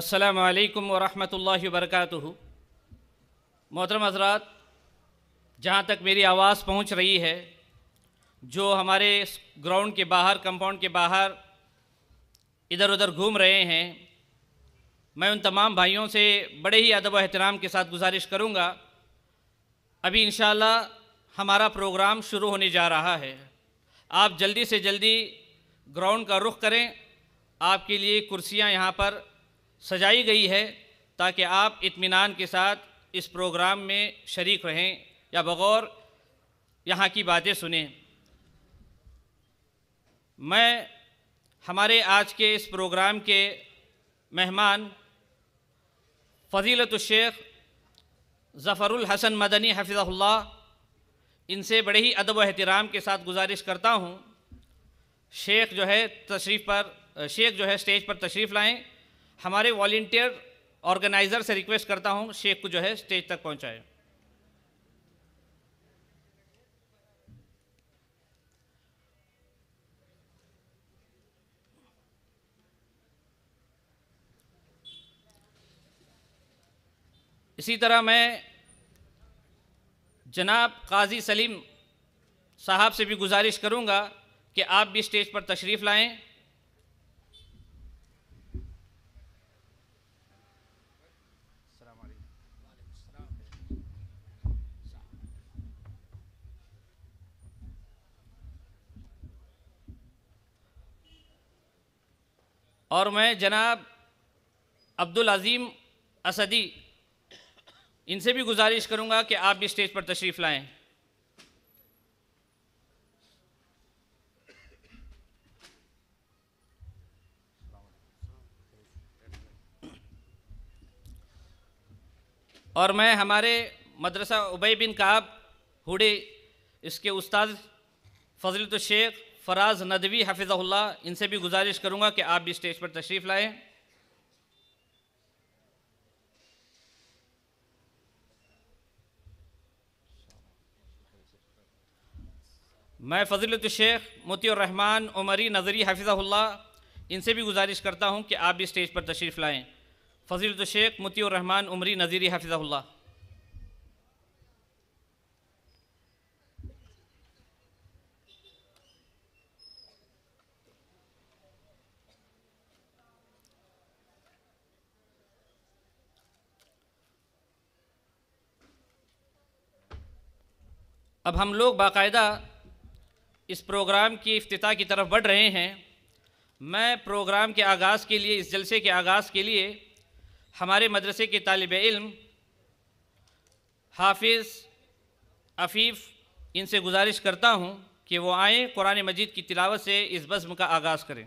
असलकम वरहमल वर्क मोहतरम हजरात जहाँ तक मेरी आवाज़ पहुँच रही है जो हमारे ग्राउंड के बाहर कंपाउंड के बाहर इधर उधर घूम रहे हैं मैं उन तमाम भाइयों से बड़े ही अदब व एहतराम के साथ गुजारिश करूँगा अभी इन हमारा प्रोग्राम शुरू होने जा रहा है आप जल्दी से जल्दी ग्राउंड का रुख करें आपके लिए कुर्सियाँ यहाँ पर सजाई गई है ताकि आप इत्मीनान के साथ इस प्रोग्राम में शरीक रहें या बगौर यहाँ की बातें सुने मैं हमारे आज के इस प्रोग्राम के मेहमान फजीलत शेख ज़फ़रुल हसन मदनी हफिज़ल्ला इनसे बड़े ही अदब एहतराम के साथ गुजारिश करता हूँ शेख जो है तशरीफ़ पर शेख जो है स्टेज पर तशरीफ़ लाएँ हमारे वॉल्टियर ऑर्गेनाइज़र से रिक्वेस्ट करता हूँ शेख को जो है स्टेज तक पहुँचाए इसी तरह मैं जनाब काजी सलीम साहब से भी गुजारिश करूंगा कि आप भी स्टेज पर तशरीफ़ लाएं और मैं जनाब अब्दुल अजीम असदी इनसे भी गुजारिश करूंगा कि आप भी स्टेज पर तशरीफ़ लाएं और मैं हमारे मदरसा उबई बिन काब हुडे इसके उस्ताद फजलत शेख फराज नदवी हफिज़ल्ला इनसे भी गुजारिश करूँगा कि आप भी स्टेज पर तशरीफ़ लाएँ मैं फजलत शेख रहमान उमरी नजरी हफिज़ल्ला इनसे भी गुजारिश करता हूँ कि आप भी स्टेज पर तशरीफ़ लाएँ फजलत शेख रहमान उमरी नजरी हफिज़ल्ला अब हम लोग बाकायदा इस प्रोग्राम की अफ्ताह की तरफ बढ़ रहे हैं मैं प्रोग्राम के आगाज़ के लिए इस जलसे के आगाज़ के लिए हमारे मदरसे के तालब इल्म हाफिज़ अफ़ीफ़ इनसे गुजारिश करता हूँ कि वो आएँ कुरान मजीद की तिलावत से इस बज़म का आगाज़ करें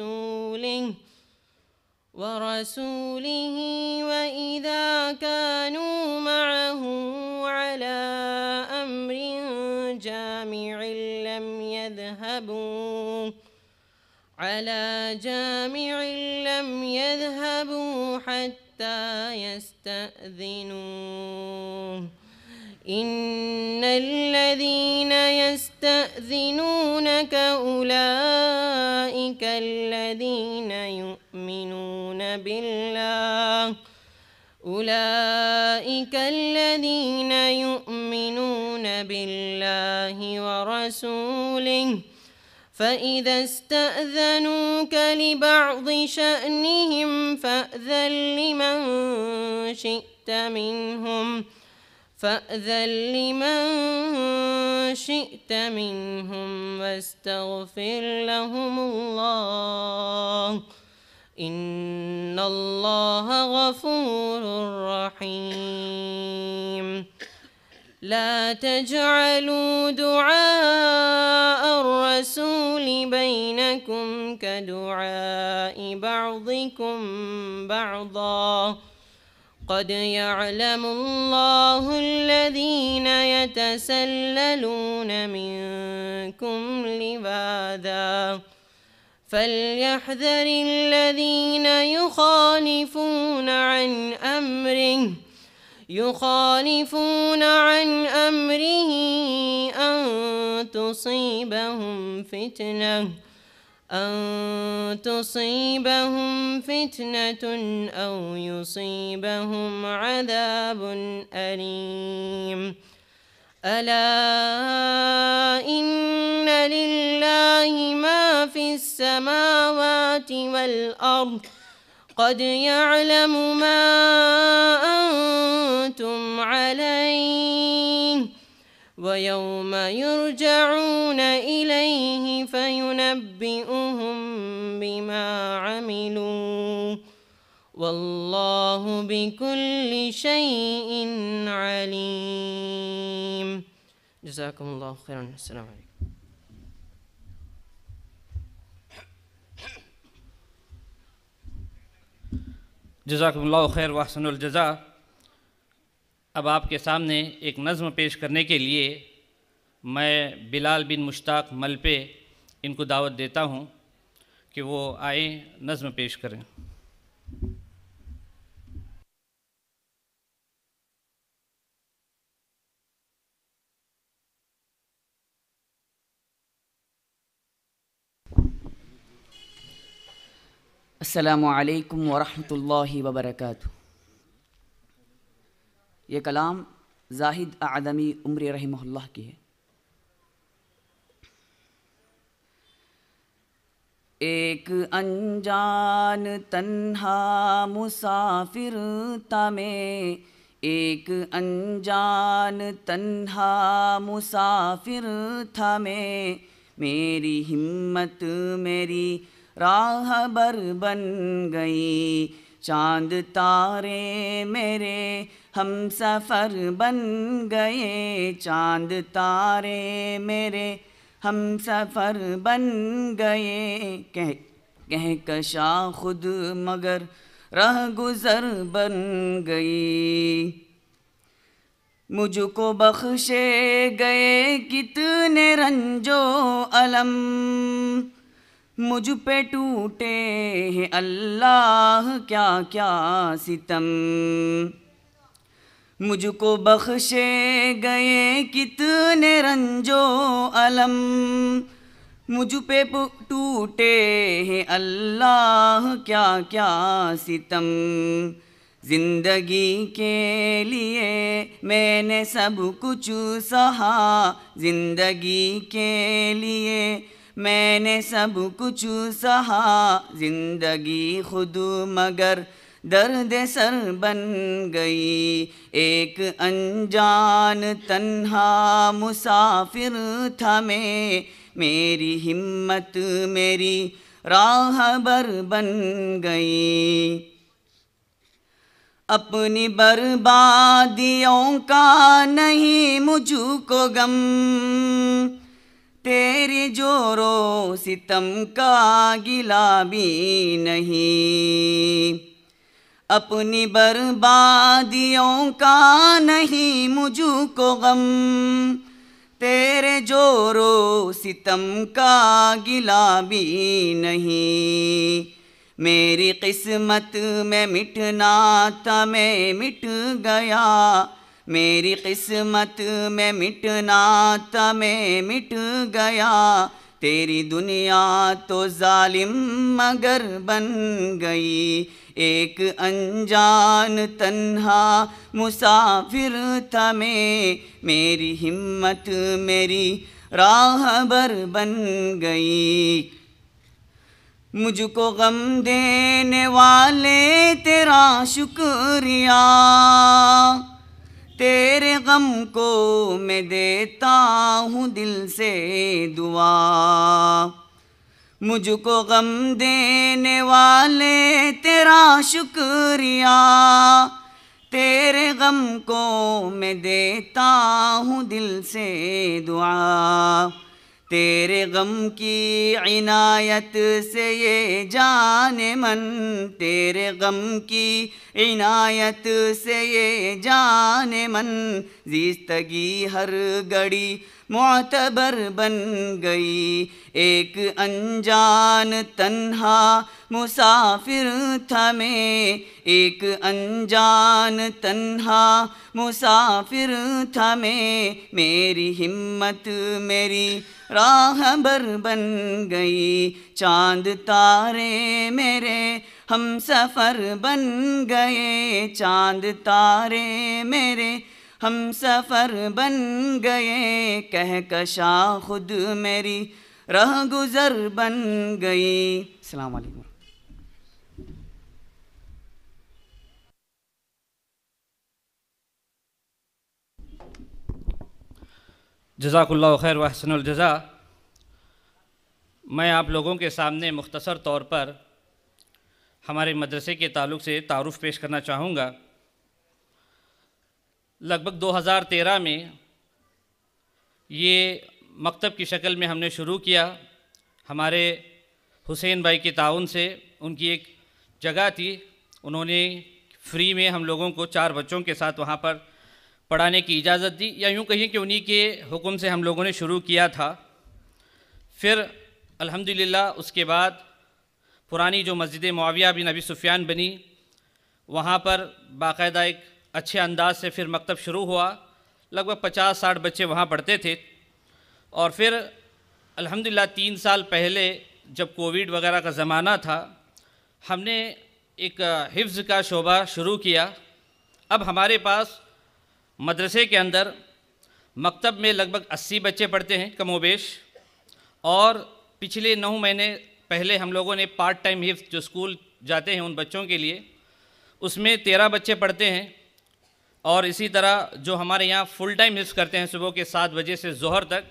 ورسوله ورسوله وإذا كانوا معه على أمر جامع لم يذهبوا على جامع لم يذهبوا حتى يستأذنوه إن الذين يستأذنونك أولئك الذين يؤمنون بالله أولئك الذين يؤمنون بالله ورسوله فإذا استأذنوك لبعض شأنهم فأذن لمن شئت منهم ۖ فأذن لمن شئت منهم واستغفر لهم الله إن الله غفور رحيم لا تجعلوا دعاء الرسول بينكم كدعاء بعضكم بعضاً قد يعلم الله الذين يتسللون منكم لبادا فليحذر الذين يخالفون عن أمره يخالفون عن أمره أن تصيبهم فتنةٌ أن تصيبهم فتنة أو يصيبهم عذاب أليم ألا إن لله ما في السماوات والأرض قد يعلم ما أنتم عليه ويوم يرجعون إليه فينبئهم بما عملوا والله بكل شيء عليم جزاكم الله خيرا السلام عليكم جزاكم الله خير واحسن الجزاء अब आपके सामने एक नज़म पेश करने के लिए मैं बिलाल बिन मुश्ताक मलपे इनको दावत देता हूँ कि वो आए नज़म पेश करें असलकम वरहमल वर्का ये कलाम जाहिद आदमी उम्र रही की है एक अनजान तन्हा मुसाफिर तमें एक अनजान तन्हा मुसाफिर थमे मेरी हिम्मत मेरी राह बर बन गई चांद तारे मेरे हम सफ़र बन गए चांद तारे मेरे हम सफ़र बन गए कह कह कशा खुद मगर रह गुज़र बन गई मुझको बख्शे गए कितने रंजो अलम मुझ पे टूटे हैं अल्लाह क्या क्या सितम मुझको बख्शे गए कितने रंजो अलम मुझ पे टूटे हैं अल्लाह क्या क्या सितम जिंदगी के लिए मैंने सब कुछ सहा जिंदगी के लिए मैंने सब कुछ सहा जिंदगी खुद मगर दर्द सर बन गई एक अनजान तन्हा मुसाफिर था मैं मेरी हिम्मत मेरी राह बर बन गई अपनी बर्बादियों का नहीं मुझको गम तेरे जोरो सितम का गिला भी नहीं अपनी बर्बादियों का नहीं मुझको गम तेरे जोरो सितम का गिला भी नहीं मेरी किस्मत में मिटना था मैं मिट गया मेरी किस्मत में मिटना था मैं मिट गया तेरी दुनिया तो जालिम मगर बन गई एक अनजान तन्हा मुसाफिर था मैं मेरी हिम्मत मेरी राहबर बन गई मुझको गम देने वाले तेरा शुक्रिया तेरे गम को मैं देता हूँ दिल से दुआ मुझको गम देने वाले तेरा शुक्रिया तेरे गम को मैं देता हूँ दिल से दुआ तेरे गम की इनायत से ये जान मन तेरे गम की इनायत से ये जान मन जिंदगी हर घड़ी मोतबर बन गई एक अनजान तन्हा मुसाफिर था मैं एक अनजान तन्हा मुसाफिर था मैं मेरी हिम्मत मेरी राह बर बन गई चांद तारे मेरे हम सफ़र बन गए चांद तारे मेरे हम सफ़र बन गए कहकशा खुद मेरी रह गुज़र बन गई सलाम अलैकुम जजाकुल्ला खैर वहसनजज़ा मैं आप लोगों के सामने मुख्तसर तौर पर हमारे मदरसे के ताल्लुक़ से तारफ़ पेश करना चाहूँगा लगभग 2013 में ये मकतब की शक्ल में हमने शुरू किया हमारे हुसैन भाई के ताउन से उनकी एक जगह थी उन्होंने फ्री में हम लोगों को चार बच्चों के साथ वहाँ पर पढ़ाने की इजाज़त दी या यूँ कहिए कि उन्हीं के हुक्म से हम लोगों ने शुरू किया था फिर अल्हम्दुलिल्लाह उसके बाद पुरानी जो मस्जिद माविया बिन नबी सुफियान बनी वहाँ पर बाकायदा एक अच्छे अंदाज से फिर मकतब शुरू हुआ लगभग पचास साठ बच्चे वहाँ पढ़ते थे और फिर अल्हम्दुलिल्लाह तीन साल पहले जब कोविड वगैरह का ज़माना था हमने एक हिफ्ज़ का शोबा शुरू किया अब हमारे पास मदरसे के अंदर मकतब में लगभग 80 बच्चे पढ़ते हैं कमोबेश और पिछले नौ महीने पहले हम लोगों ने पार्ट टाइम हिफ्ज जो स्कूल जाते हैं उन बच्चों के लिए उसमें तेरह बच्चे पढ़ते हैं और इसी तरह जो हमारे यहाँ फुल टाइम हिफ्स करते हैं सुबह के सात बजे से जहर तक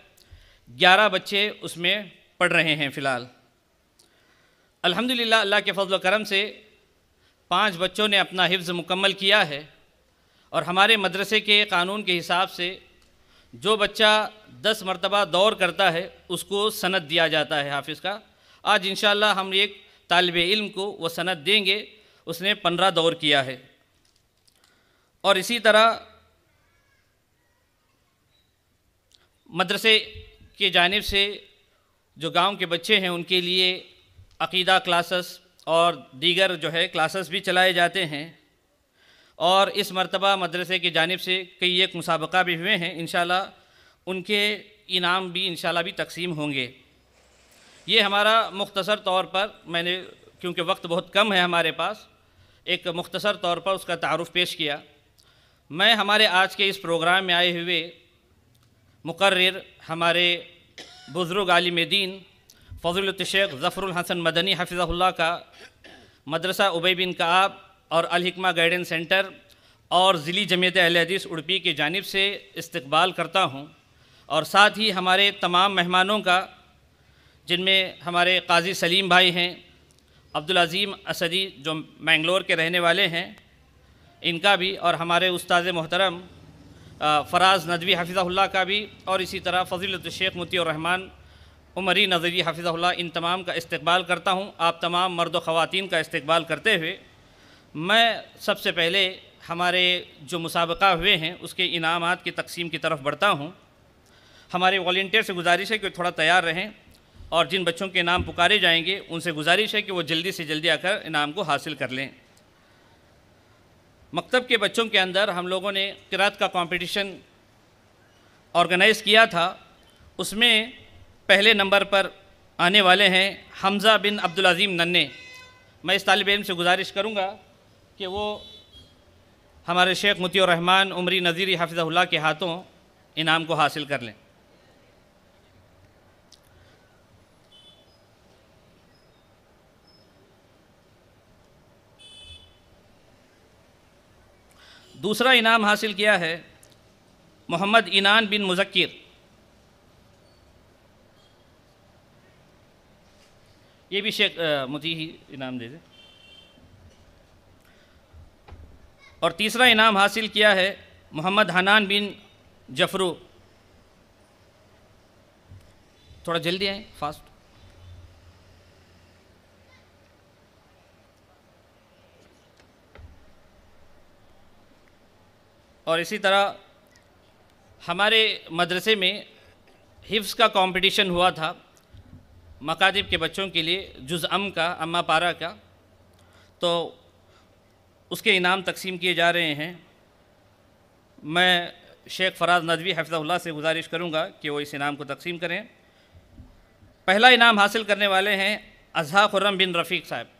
ग्यारह बच्चे उसमें पढ़ रहे हैं फ़िलहाल अल्हम्दुलिल्लाह अल्लाह के फजल करम से पांच बच्चों ने अपना हिफ्ज़ मुकम्मल किया है और हमारे मदरसे के कानून के हिसाब से जो बच्चा दस मरतबा दौर करता है उसको सनत दिया जाता है हाफिज़ का आज इन हम एक तालब इल्म को वह सनत देंगे उसने पंद्रह दौर किया है और इसी तरह मदरसे के जानब से जो गांव के बच्चे हैं उनके लिए अकीदा क्लासेस और दीगर जो है क्लासेस भी चलाए जाते हैं और इस मरतबा मदरसे की जानब से कई एक मुसाबका भी हुए हैं इन उनके इनाम भी इन भी तकसीम होंगे ये हमारा मुख्तसर तौर पर मैंने क्योंकि वक्त बहुत कम है हमारे पास एक मुख्तसर तौर पर उसका तारफ़ पेश किया मैं हमारे आज के इस प्रोग्राम में आए हुए मुकर्र हमारे बुज़ुर्ग आलिम दीन फजल शेख ज़फ़रुल हसन मदनी हफिज़ल्ला का मदरसा उबई बिन काब और अलहिकमा गाइडेंस सेंटर और ज़िली जमीत अलहदीस उड़पी की जानब से इस्तबाल करता हूँ और साथ ही हमारे तमाम मेहमानों का जिनमें हमारे काजी सलीम भाई हैं अब्दुल अजीम असदी जो मैंगलोर के रहने वाले हैं इनका भी और हमारे उस्ताद मोहतरम फराज नदवी हफिज़ा का भी और इसी तरह फजीलत शेख रहमान उमरी नजरी हफिज़ा इन तमाम का इस्तबाल करता हूँ आप तमाम मर्द व ख़वान का इस्तबाल करते हुए मैं सबसे पहले हमारे जो मुसाबका हुए हैं उसके इनाम की तकसीम की तरफ बढ़ता हूँ हमारे वॉल्टियर से गुजारिश है कि थोड़ा तैयार रहें और जिन बच्चों के नाम पुकारे जाएंगे उनसे गुजारिश है कि वो जल्दी से जल्दी आकर इनाम को हासिल कर लें मकतब के बच्चों के अंदर हम लोगों ने किरात का कंपटीशन ऑर्गेनाइज़ किया था उसमें पहले नंबर पर आने वाले हैं हमज़ा बिन अब्दुलज़ीम नन्ने मैं इस तालब इम से गुजारिश करूँगा कि वो हमारे शेख मती रहमान उमरी नज़ीर हाफिज़ल्ला के हाथों इनाम को हासिल कर लें दूसरा इनाम हासिल किया है मोहम्मद इनान बिन मुजक्र ये भी शेख मुझे ही इनाम दे दे और तीसरा इनाम हासिल किया है मोहम्मद हनान बिन जफरू थोड़ा जल्दी आए फास्ट और इसी तरह हमारे मदरसे में हिफ्स का कंपटीशन हुआ था मकादिब के बच्चों के लिए जुज़ अम का अम्मा पारा का तो उसके इनाम तकसीम किए जा रहे हैं मैं शेख फराज नदवी हफ्ज़ल्ला से गुजारिश करूंगा कि वो इस इनाम को तकसीम करें पहला इनाम हासिल करने वाले हैं अजहा खुर्रम बिन रफ़ीक साहब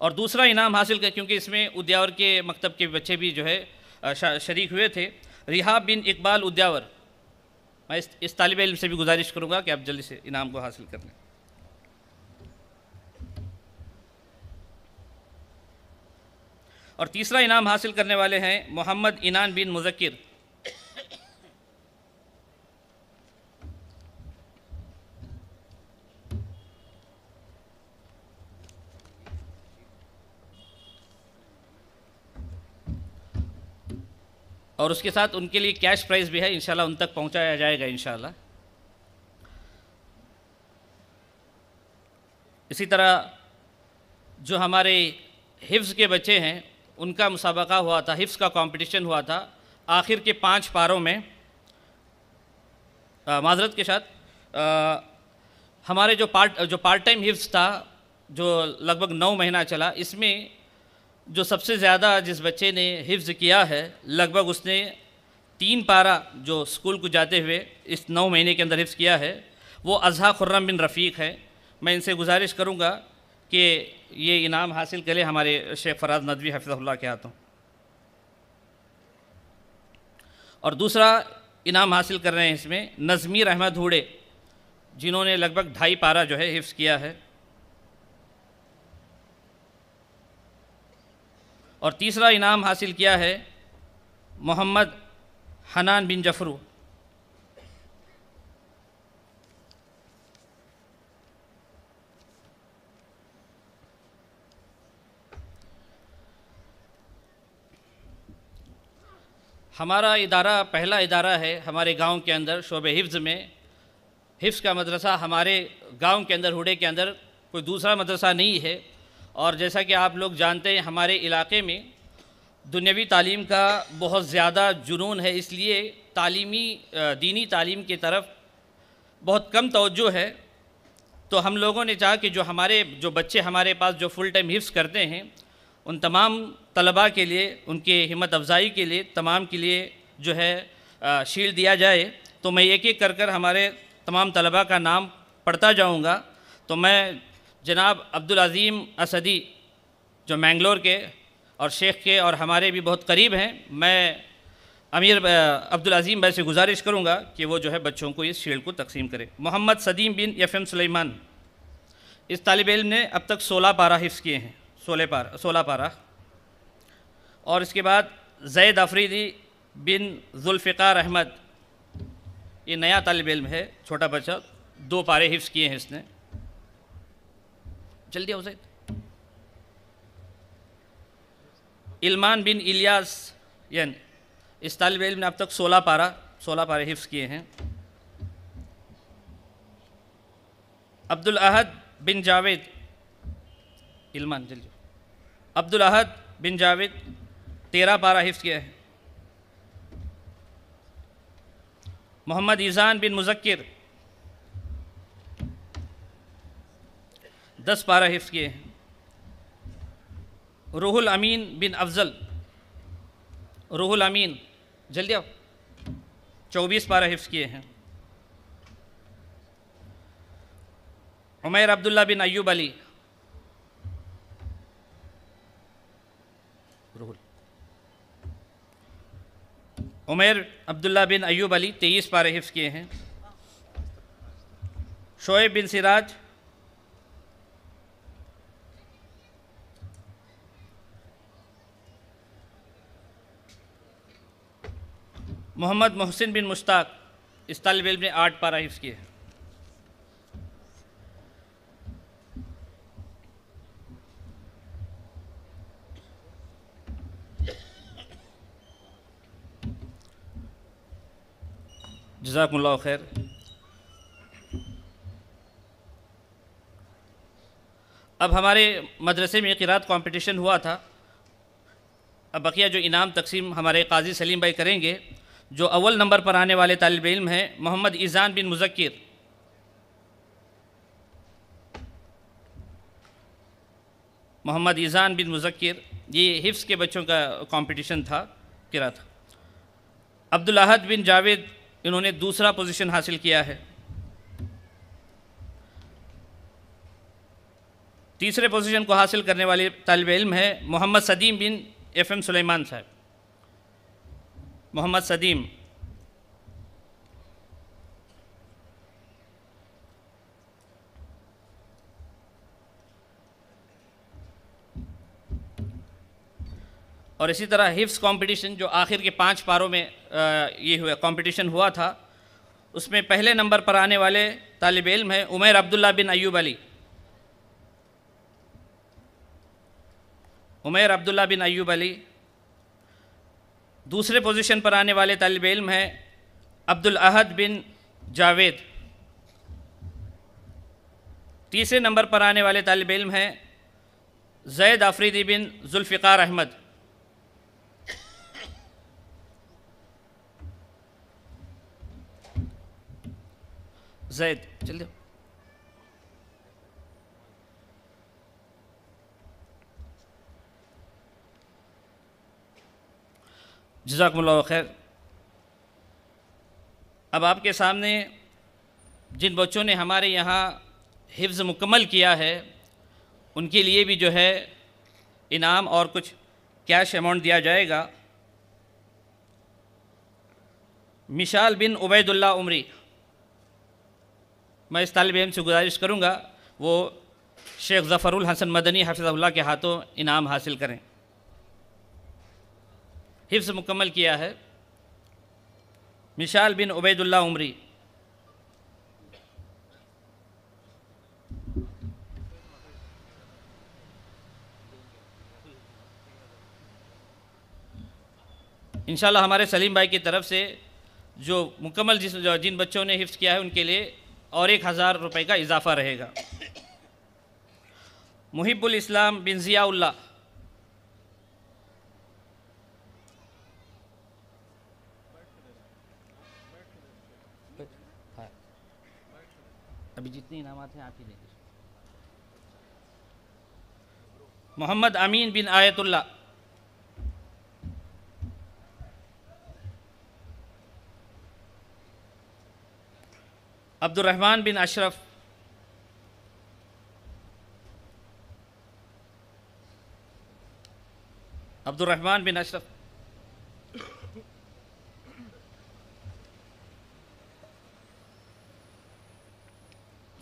और दूसरा इनाम हासिल कर क्योंकि इसमें उद्यावर के मकतब के बच्चे भी जो है शरीक हुए थे रिहा बिन इकबाल उद्यावर मैं इस, इस तालब इलम से भी गुजारिश करूँगा कि आप जल्दी से इनाम को हासिल कर लें और तीसरा इनाम हासिल करने वाले हैं मोहम्मद इनान बिन मुजक्र और उसके साथ उनके लिए कैश प्राइज़ भी है इनशाला उन तक पहुंचाया जाएगा इनशाला इसी तरह जो हमारे हिफ्स के बच्चे हैं उनका मुसाबका हुआ था हिफ्स का कंपटीशन हुआ था आखिर के पांच पारों में माजरत के साथ हमारे जो पार्ट जो पार्ट टाइम हिफ्स था जो लगभग नौ महीना चला इसमें जो सबसे ज़्यादा जिस बच्चे ने हिफ्ज़ किया है लगभग उसने तीन पारा जो स्कूल को जाते हुए इस नौ महीने के अंदर हिफ्ज़ किया है वो अजहा खुर्रम बिन रफ़ीक है मैं इनसे गुजारिश करूँगा कि ये इनाम हासिल करें हमारे शेख फराज नदवी हफ्त के हाथों और दूसरा इनाम हासिल कर रहे हैं इसमें नज़मीर अहमद हुड़े जिन्होंने लगभग ढाई पारा जो है हिफ्ज़ किया है और तीसरा इनाम हासिल किया है मोहम्मद हनान बिन जफरू हमारा इदारा पहला इदारा है हमारे गांव के अंदर शोब हिफ्ज़ में हिफ्ज़ का मदरसा हमारे गांव के अंदर हुडे के अंदर कोई दूसरा मदरसा नहीं है और जैसा कि आप लोग जानते हैं हमारे इलाके में दुनियावी तालीम का बहुत ज़्यादा जुनून है इसलिए तालीमी दीनी तालीम की तरफ बहुत कम तोज्जो है तो हम लोगों ने चाहा कि जो हमारे जो बच्चे हमारे पास जो फुल टाइम हिफ्स करते हैं उन तमाम तलबा के लिए उनके हिम्मत अफजाई के लिए तमाम के लिए जो है शील दिया जाए तो मैं एक एक कर कर हमारे तमाम तलबा का नाम पढ़ता जाऊँगा तो मैं जनाब अब्दुल अज़ीम असदी जो मैंगलोर के और शेख के और हमारे भी बहुत करीब हैं मैं अमीर अब्दुल अज़ीम भाई से गुजारिश करूंगा कि वो जो है बच्चों को इस शील्ड को तकसीम करें मोहम्मद सदीम बिन एफ एम सुलेमान इस तालब इम ने अब तक सोलह पारा हिफ्स किए हैं सोलह पारा सोलह पारा और इसके बाद जैद अफरीदी बिन जुल्फ़ार अहमद ये नया तालब इम है छोटा बच्चा दो पारे हिफ्स किए हैं इसने जल्दी आओ जाए इलमान बिन इलियास यन इस तालब इल्म ने अब तक सोलह पारा सोलह पारे हिफ्स किए हैं अब्दुल अहद बिन जावेद इलमान जल्दी अब्दुल अहद बिन जावेद तेरह पारा हिफ्स किए हैं मोहम्मद ईजान बिन मुजक्र दस बारह हिफ्स किए हैं रूहुल अमीन बिन अफजल रोहुल अमीन जल्दी आओ चौबीस बारह हिफ्स किए हैं उमैर अब्दुल्ला बिन अयूब अली रोहुल उमैर अब्दुल्ला बिन अयूब अली तेईस पारे हिफ्स किए हैं शोएब बिन सिराज मोहम्मद मोहसिन बिन मुश्ताक इस तलब इल्म ने आठ पारा हिफ्स किए हैं जजाकल्ला खैर अब हमारे मदरसे में किरात कंपटीशन हुआ था अब बकिया जो इनाम तकसीम हमारे काजी सलीम भाई करेंगे जो अव्वल नंबर पर आने वाले तालब इम हैं मोहम्मद ईज़ान बिन मुजक्र मोहम्मद ईज़ान बिन मुजक्र ये हिफ्स के बच्चों का कंपटीशन था किरा था अब्दुल्हद बिन जावेद इन्होंने दूसरा पोजीशन हासिल किया है तीसरे पोजीशन को हासिल करने वाले तालब इम है मोहम्मद सदीम बिन एफ एम सुलेमान साहब मोहम्मद सदीम और इसी तरह हिफ्स कंपटीशन जो आखिर के पांच पारों में ये हुआ कंपटीशन हुआ था उसमें पहले नंबर पर आने वाले तालब इल्म हैं उमेर अब्दुल्ला बिन अयूब अली उमेर अब्दुल्ला बिन अयूब अली दूसरे पोजीशन पर आने वाले तलब इल्म हैं अब्दुल अहद बिन जावेद तीसरे नंबर पर आने वाले तलब इल्म हैं जैद आफरीदी बिन जुल्फ़ार अहमद जैद चलो जजाकमल खैर अब आपके सामने जिन बच्चों ने हमारे यहाँ हिफ्ज़ मुकम्मल किया है उनके लिए भी जो है इनाम और कुछ कैश अमाउंट दिया जाएगा मिशाल बिन उबैदुल्ला उमरी मैं इस तालब इम से गुजारिश करूँगा वो शेख ज़फ़रुल हसन मदनी हफिज़ल्ला के हाथों इनाम हासिल करें हिफ्स मुकम्मल किया है मिशाल बिन उबैदुल्ला उमरी इंशाल्लाह हमारे सलीम भाई की तरफ से जो मुकम्मल जिस जिन बच्चों ने हिफ्स किया है उनके लिए और एक हज़ार रुपये का इजाफ़ा रहेगा मुहिबुल इस्लाम बिन ज़ियाउल्ला अभी जितने इनामत हैं आप ही देंगे मोहम्मद अमीन बिन आयतुल्ला अब्दुलरहमान बिन अशरफ अब्दुलरहमान बिन अशरफ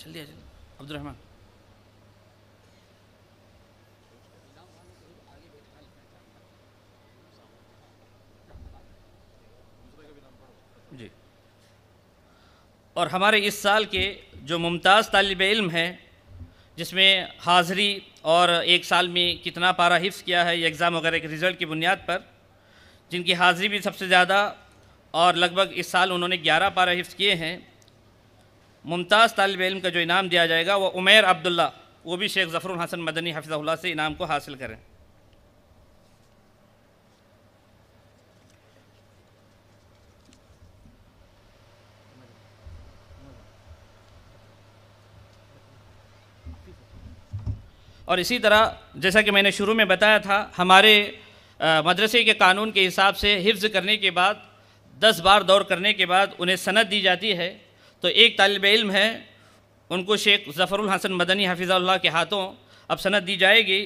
जल्दी आ जल्दी अब्दुलरहमान जी और हमारे इस साल के जो मुमताज़ तालब इल्म हैं जिसमें हाज़री और एक साल में कितना पारा हिफ्स किया है या एग्ज़ाम वगैरह के रिज़ल्ट की बुनियाद पर जिनकी हाज़री भी सबसे ज़्यादा और लगभग इस साल उन्होंने 11 पारा हिफ्स किए हैं मुमताज़ तालब इम का जो इनाम दिया जाएगा वह उमेर अब्दुल्ला वो भी शेख ज़फ़र हसन मदनी हफिज़ल्ला से इनाम को हासिल करें और इसी तरह जैसा कि मैंने शुरू में बताया था हमारे मदरसे के कानून के हिसाब से हिफ्ज़ करने के बाद दस बार दौर करने के बाद उन्हें सनद दी जाती है तो एक तालब इल्म है उनको शेख ज़फ़रुल हसन मदनी हफिज़ल्ला के हाथों अब सनत दी जाएगी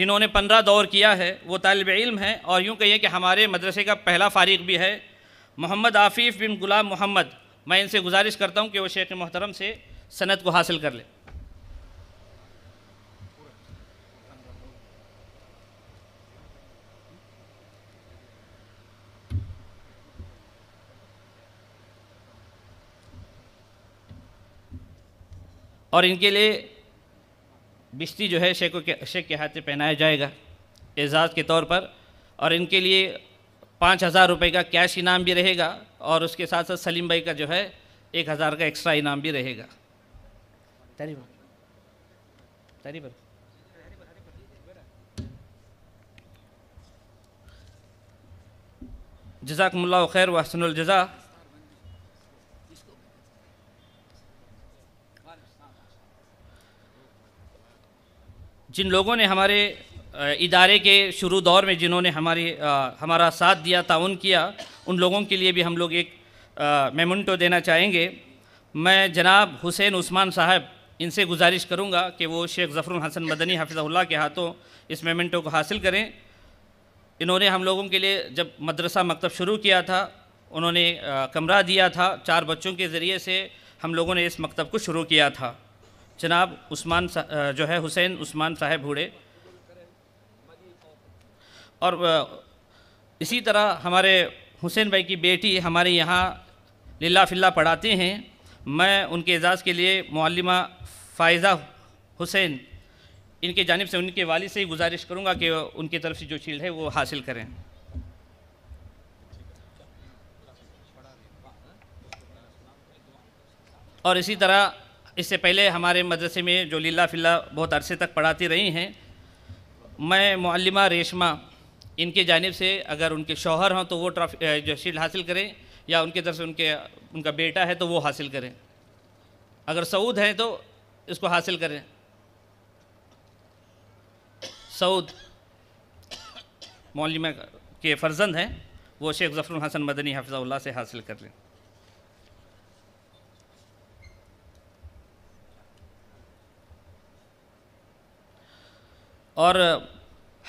जिन्होंने पंद्रह दौर किया है वो तालब इल्म है और यूँ कहिए कि हमारे मदरसे का पहला फारीक भी है मोहम्मद आफ़ीफ़ बिन गुलाम मोहम्मद मैं इनसे गुजारिश करता हूँ कि वो शेख मोहतरम से सनत को हासिल कर लें और इनके लिए बिश्ती जो है शेख शेख के हाथ से पहनाया जाएगा एजाज़ के तौर पर और इनके लिए पाँच हज़ार रुपये का कैश इनाम भी रहेगा और उसके साथ साथ सलीम भाई का जो है एक हज़ार का एक्स्ट्रा इनाम भी रहेगा तरीब तरीब जजाकम्ला खैर वसन जजा जिन लोगों ने हमारे इदारे के शुरू दौर में जिन्होंने हमारी हमारा साथ दिया ताउन किया उन लोगों के लिए भी हम लोग एक मेमोंटो देना चाहेंगे मैं जनाब हुसैन उस्मान साहब इनसे गुजारिश करूंगा कि वो शेख ज़फ़रुल हसन मदनी हफिज़ल्ला के हाथों इस मेमेंटो को हासिल करें इन्होंने हम लोगों के लिए जब मदरसा मकतब शुरू किया था उन्होंने कमरा दिया था चार बच्चों के ज़रिए से हम लोगों ने इस मकतब को शुरू किया था जनाब उस्मान जो है हुसैन उस्मान साहेब भूड़े और इसी तरह हमारे हुसैन भाई की बेटी हमारे यहाँ लीला फिल्ला पढ़ाते हैं मैं उनके एजाज़ के लिए मालिमा फ़ायज़ा हुसैन इनके जानब से उनके वाली से ही गुजारिश करूँगा कि उनकी तरफ से जो शील्ड है वो हासिल करें और इसी तरह इससे पहले हमारे मदरसे में जो लीला फिल्ला बहुत अरसे तक पढ़ाती रही हैं मैं मल्लिमा रेशमा इनके जानब से अगर उनके शौहर हों तो वो जो शील्ड हासिल करें या उनके तरफ से उनके उनका बेटा है तो वो हासिल करें अगर सऊद हैं तो इसको हासिल करें सऊद मौलिमा के फर्जंद हैं वो शेख ज़फ़र हसन मदनी हफ्ज़ा से हासिल कर लें और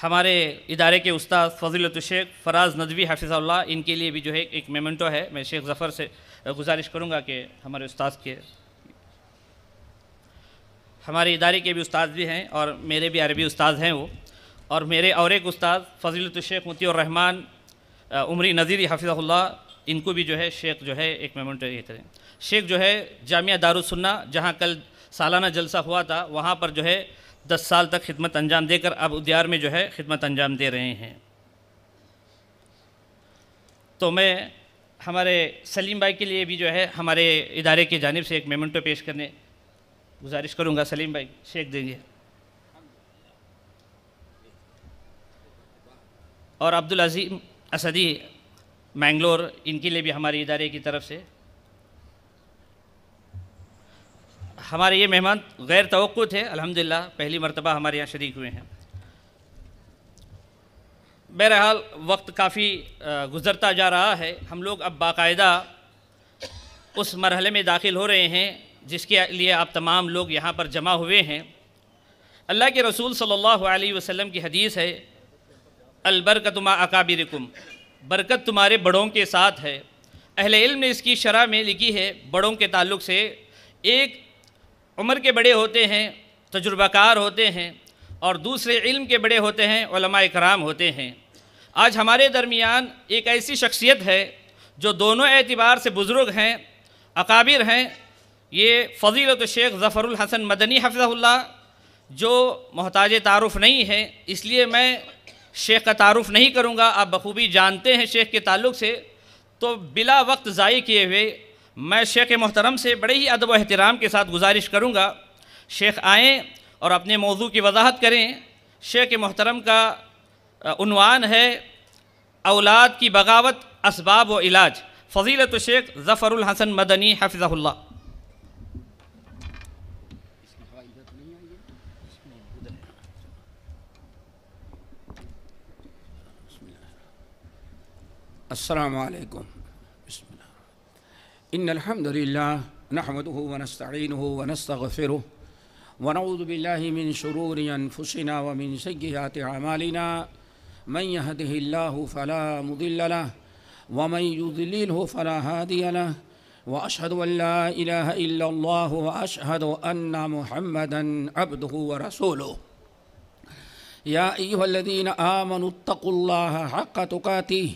हमारे इदारे के उस्ताद फजीलत शेख फराज नदवी हाफिज़ल्ला इनके लिए भी जो है एक मेमेंटो है मैं शेख ज़फ़र से गुजारिश करूँगा कि हमारे उस्ताद के हमारे इदारे के भी उस्ताद भी हैं और मेरे भी अरबी उस्ताद हैं वो और मेरे और एक उस्ताद फजीलत शेख मतीमान उमरी नज़ीर हाफिज़ल्ला इनको भी जो है शेख जो है एक मेमेंटो ये करें शेख जो है जामिया दारुसन्ना जहाँ कल सालाना जलसा हुआ था वहाँ पर जो है दस साल तक खिदमत अंजाम देकर अब उद्यार में जो है खिदमत अंजाम दे रहे हैं तो मैं हमारे सलीम भाई के लिए भी जो है हमारे इदारे की जानब से एक मेमेंटो तो पेश करने गुजारिश करूँगा सलीम भाई शेख देंगे और अब्दुल अजीम असदी मैंगलोर इनके लिए भी हमारे इदारे की तरफ से हमारे ये मेहमान गैर तो थे अल्हम्दुलिल्लाह पहली मरतबा हमारे यहाँ शरीक हुए हैं बहरहाल वक्त काफ़ी गुज़रता जा रहा है हम लोग अब बाकायदा उस मरहले में दाखिल हो रहे हैं जिसके लिए आप तमाम लोग यहाँ पर जमा हुए हैं अल्लाह के रसूल सल्लल्लाहु वसम की हदीस है अलबरकतमा अकाबिरकुम बरकत तुम्हारे बड़ों के साथ है अहिल इल्म ने इसकी शरह में लिखी है बड़ों के ताल्लुक से एक उम्र के बड़े होते हैं तजुर्बाकार होते हैं और दूसरे इल्म के बड़े होते हैं कराम होते हैं आज हमारे दरमियान एक ऐसी शख्सियत है जो दोनों एतबार से बुज़ुर्ग हैं अकाबिर हैं ये फजीलत शेख ज़फ़रुल हसन मदनी हफ्ज़ल्ला जो मोहताज तारफ़ नहीं है इसलिए मैं शेख का तारफ़ नहीं करूँगा आप बखूबी जानते हैं शेख के ताल्लुक़ से तो बिला वक्त ज़ाय किए हुए मैं शेख मोहतरम से बड़े ही अदब अहतराम के साथ गुजारिश करूँगा शेख आएँ और अपने मौजू की वजाहत करें शेख मोहतरम का है औलाद की बगावत इसबाब व इलाज फजीलत शेख ज़फ़रुल हसन मदनी हफिज़ल्ला असलकम إن الحمد لله نحمده ونستعينه ونستغفره ونعوذ بالله من شرور أنفسنا ومن سيئات أعمالنا من يهده الله فلا مضل له ومن يضلله فلا هادي له وأشهد أن لا إله إلا الله وأشهد أن محمدا عبده ورسوله يا أيها الذين آمنوا اتقوا الله حق تقاته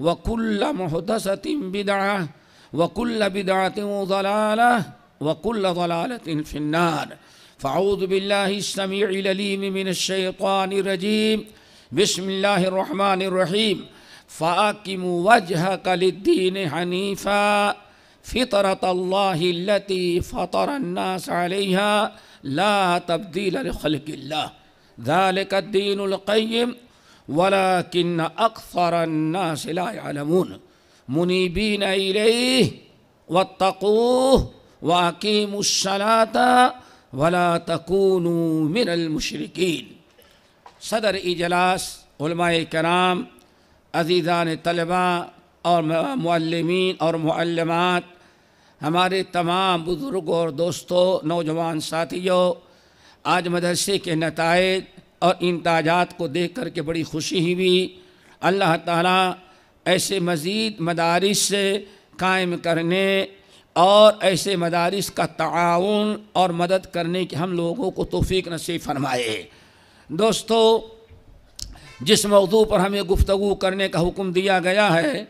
وكل محدثة بدعة وكل بدعة ضلالة وكل ضلالة في النار فأعوذ بالله السميع الأليم من الشيطان الرجيم بسم الله الرحمن الرحيم فأقم وجهك للدين حنيفا فطرة الله التي فطر الناس عليها لا تبديل لخلق الله ذلك الدين القيم वला किन्न अक्सरमून मुनीबीन व तकू वाकीमसलाता वला तकून मिनलमशरकिन सदर इजलास कराम अजीज़ान तलबा और मलमिन और मलमत हमारे तमाम बुज़ुर्ग और दोस्तों नौजवान साथियों आज मदरसे के नतज और इन ताजात को देख कर के बड़ी खुशी ही हुई अल्लाह ताला ऐसे मज़ीद मदारस से कायम करने और ऐसे मदारस का ताउन और मदद करने की हम लोगों को तोफ़ी नसीब फरमाए दोस्तों जिस मौजू पर हमें गुफ्तु करने का हुक्म दिया गया है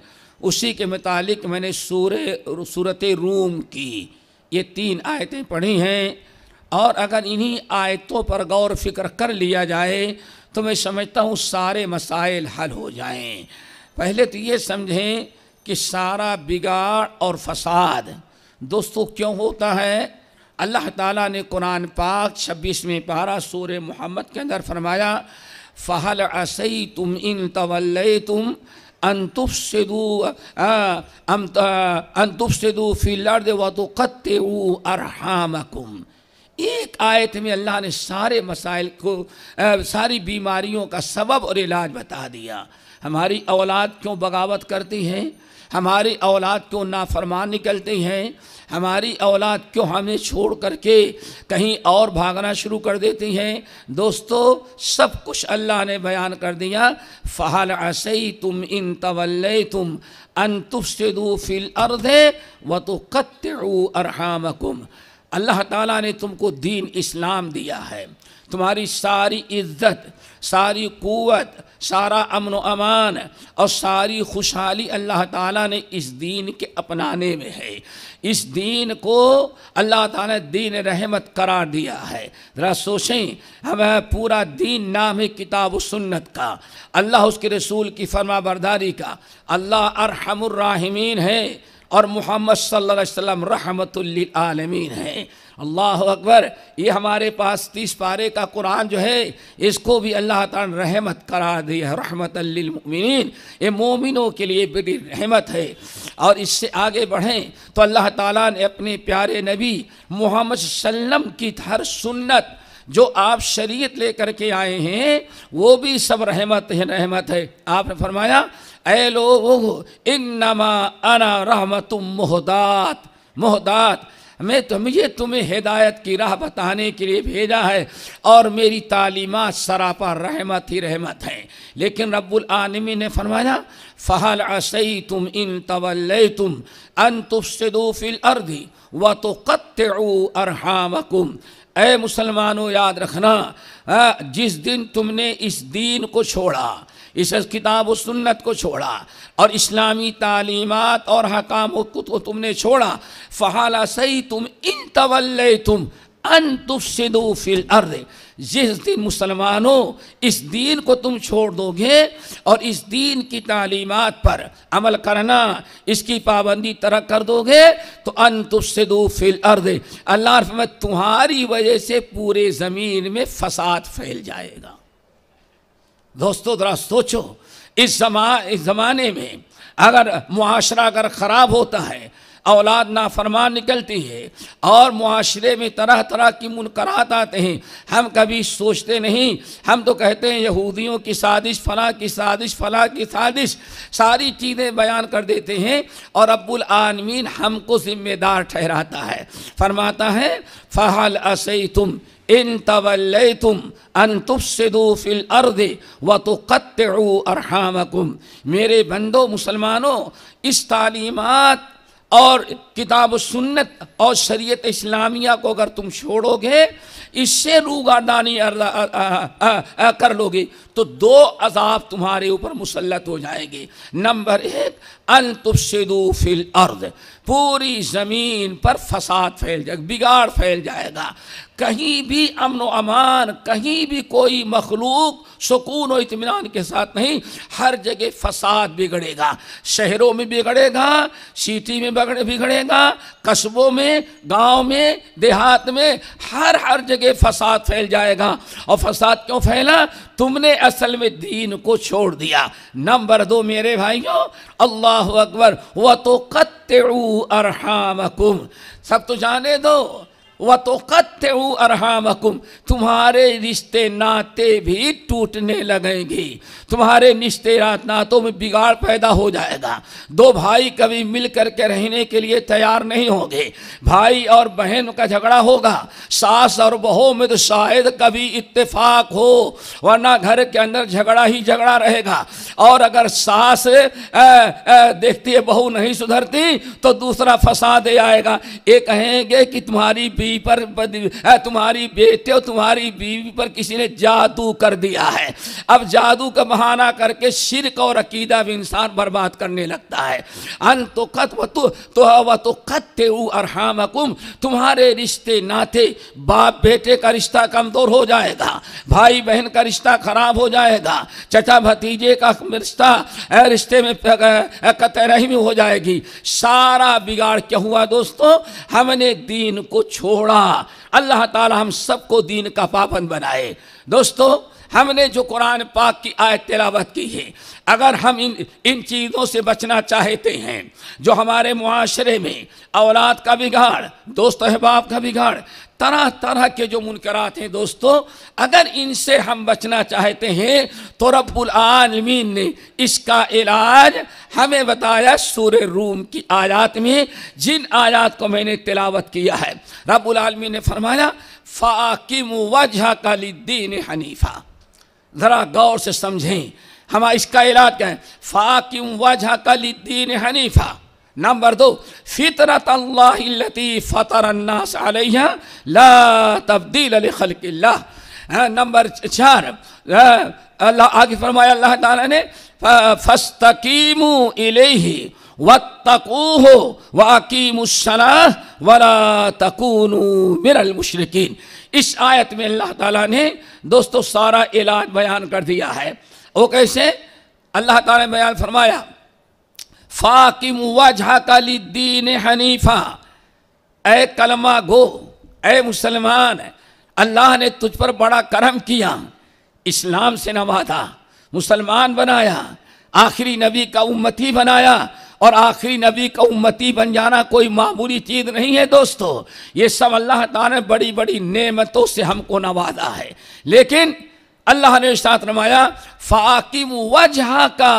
उसी के मतलब मैंने सूर सूरत रूम की ये तीन आयतें पढ़ी हैं और अगर इन्हीं आयतों पर गौर फिक्र कर लिया जाए तो मैं समझता हूँ सारे मसाइल हल हो जाएं पहले तो ये समझें कि सारा बिगाड़ और फसाद दोस्तों क्यों होता है अल्लाह ताला ने कुरान पाक छब्बीसवें पारा सूर मोहम्मद के अंदर फरमाया फ़हल असई तुम इन तवल तुम अनतुफ सिदू अनतुफ से फिलर्द व तो कत्ते अरहामकुम एक आयत में अल्लाह ने सारे मसाइल को आ, सारी बीमारियों का सबब और इलाज बता दिया हमारी औलाद क्यों बगावत करती हैं हमारी औलाद क्यों नाफरमान निकलती हैं हमारी औलाद क्यों हमें छोड़ करके कहीं और भागना शुरू कर देती हैं दोस्तों सब कुछ अल्लाह ने बयान कर दिया फ़हल असई तुम इन तवल तुम अन तुफ फिल अर्धे व तो कत्तु अरहाम अल्लाह ताला ने तुमको दीन इस्लाम दिया है तुम्हारी सारी इज्जत सारी क़वत सारा अमन अमान और सारी खुशहाली अल्लाह ताला ने इस दीन के अपनाने में है इस दीन को अल्लाह ताला ने दीन रहमत करार दिया है ज़रा सोचें हम पूरा दीन नाम है किताब सुन्नत का अल्लाह उसके रसूल की फरमाबरदारी बरदारी का अल्लाह अरहमर्राहमीन है और मोहम्मद सल्लम अलैहि है अल्लाह अकबर ये हमारे पास तीस पारे का कुरान जो है इसको भी अल्लाह तहमत रहमत करार दी है रहमतमिन ये मोमिनों के लिए बड़ी रहमत है और इससे आगे बढ़ें तो अल्लाह ताला ने अपने प्यारे नबी मोहम्मद सल्लम की हर सुन्नत जो आप शरीयत लेकर के आए हैं वो भी सब रहमत है रहमत है आपने फरमाया ऐ लोग इन नमा अना रहमत मोहदात मोहदात मैं तो मुझे तुम्हें हिदायत की राह बताने के लिए भेजा है और मेरी तालीमा सरापा रहमत ही रहमत है लेकिन रब्बुल आलमी ने फरमाया फ़हल असई तुम इन तवल तुम अन तुफसदूफिल अर्दी व तो अरहामकुम ए मुसलमानों याद रखना हाँ, जिस दिन तुमने इस दीन को छोड़ा इस किताब सुन्नत को छोड़ा और इस्लामी तालीमत और हकाम को तुमने छोड़ा फ़हाला सही तुम इन तवल तुम अन तुफसिदू फिल अर्द जिस दिन मुसलमानों इस दीन को तुम छोड़ दोगे और इस दीन की तालीमत पर अमल करना इसकी पाबंदी तरक कर दोगे तो अन तुफसिदू फिल अर्द अल्लाह तुम्हारी वजह से पूरे ज़मीन में फसाद फैल जाएगा दोस्तों जरा सोचो इस जमा इस ज़माने में अगर मुआशरा अगर ख़राब होता है औलाद नाफरमान निकलती है और माशरे में तरह तरह की मुनकरात आते हैं हम कभी सोचते नहीं हम तो कहते हैं यहूदियों की साजिश फला की साजिश फला की साजिश सारी चीज़ें बयान कर देते हैं और अब्बुल आलमीन हमको ज़िम्मेदार ठहराता है फरमाता है फ़हल असई तुम इन तवल तुम अन तुफसिदूफिल अर्द व तो अरहामकुम मेरे बंदो मुसलमानों इस तालीमत और किताब सुन्नत और शरीयत इस्लामिया को अगर तुम छोड़ोगे इससे रूगादानी कर लोगे तो दो अजाब तुम्हारे ऊपर मुसलत हो जाएंगे नंबर एक अन फिल अर्द पूरी ज़मीन पर फसाद फैल जाए बिगाड़ फैल जाएगा कहीं भी अमन व अमान कहीं भी कोई मखलूक सुकून व इतमान के साथ नहीं हर जगह फसाद बिगड़ेगा शहरों में बिगड़ेगा सिटी में बगड़े बिगड़ेगा कस्बों में गांव में देहात में हर हर जगह फसाद फैल जाएगा और फसाद क्यों फैला तुमने असल में दीन को छोड़ दिया नंबर दो मेरे भाइयों अल्लाह अकबर वह तो कत्ते अरहाम सब तो जाने दो व तो अरहामकुम तुम्हारे रिश्ते नाते भी टूटने लगेंगे तुम्हारे रिश्ते नातों में बिगाड़ पैदा हो जाएगा दो भाई कभी मिल करके रहने के लिए तैयार नहीं होंगे भाई और बहन का झगड़ा होगा सास और बहू में तो शायद कभी इत्तेफाक हो वरना घर के अंदर झगड़ा ही झगड़ा रहेगा और अगर सास आ, आ, देखती है बहू नहीं सुधरती तो दूसरा दे आएगा ये कहेंगे कि तुम्हारी बीवी पर तुम्हारी बेटे और तुम्हारी बीवी पर किसी ने जादू कर दिया है अब जादू का बहाना करके शिरक और अकीदा भी इंसान बर्बाद करने लगता है अन तो खत व तो व तो खत हकुम तुम्हारे रिश्ते नाते बाप बेटे का रिश्ता कमज़ोर हो जाएगा भाई बहन का रिश्ता खराब हो जाएगा चचा भतीजे का रिश्ता रिश्ते में कतरही हो जाएगी सारा बिगाड़ क्या हुआ दोस्तों हमने दीन को छोड़ ओढ़ा अल्लाह ताला हम सबको दीन का पाबंद बनाए दोस्तों हमने जो कुरान पाक की आयत तिलावत की है अगर हम इन इन चीज़ों से बचना चाहते हैं जो हमारे माशरे में औलाद का बिगाड़ दोस्त अहबाब का बिगाड़ तरह तरह के जो मुनकरात हैं दोस्तों अगर इनसे हम बचना चाहते हैं तो रब्बुल आलमीन ने इसका इलाज हमें बताया सूर रूम की आयात में जिन आयात को मैंने तिलावत किया है रब्बुल आलमीन ने फरमाया फ़ाकिम वजह का लिद्दीन हनीफ़ा ज़रा गौर से समझें हम इसका इलाज कहें फ़ाक वजह कलिद्दीन हनीफ़ा नंबर दो फितरत अल्लाती फ़तरन्नास ला तब्दील खल्किल्ला हाँ, नंबर चार हाँ, अल्लाह आगे फरमाया अल्लाह ताला ने फस्तकीमू इलेही वत्तकूहो वाकीमुसला वला तकूनू मिरल मुशरकिन इस आयत में अल्लाह ताला ने दोस्तों सारा इलाज बयान कर दिया है वो कैसे अल्लाह ताला ने बयान फरमाया फ़ाकिम वजह दीन हनीफा ए कलमा गो ए मुसलमान अल्लाह ने तुझ पर बड़ा करम किया इस्लाम से नवाजा मुसलमान बनाया आखिरी नबी का उम्मती बनाया और आखिरी नबी का उम्मती बन जाना कोई मामूली चीज़ नहीं है दोस्तों ये सब अल्लाह ने बड़ी बड़ी नेमतों से हमको नवाजा है लेकिन अल्लाह ने साथ नमाया फ़ाकिम वजह का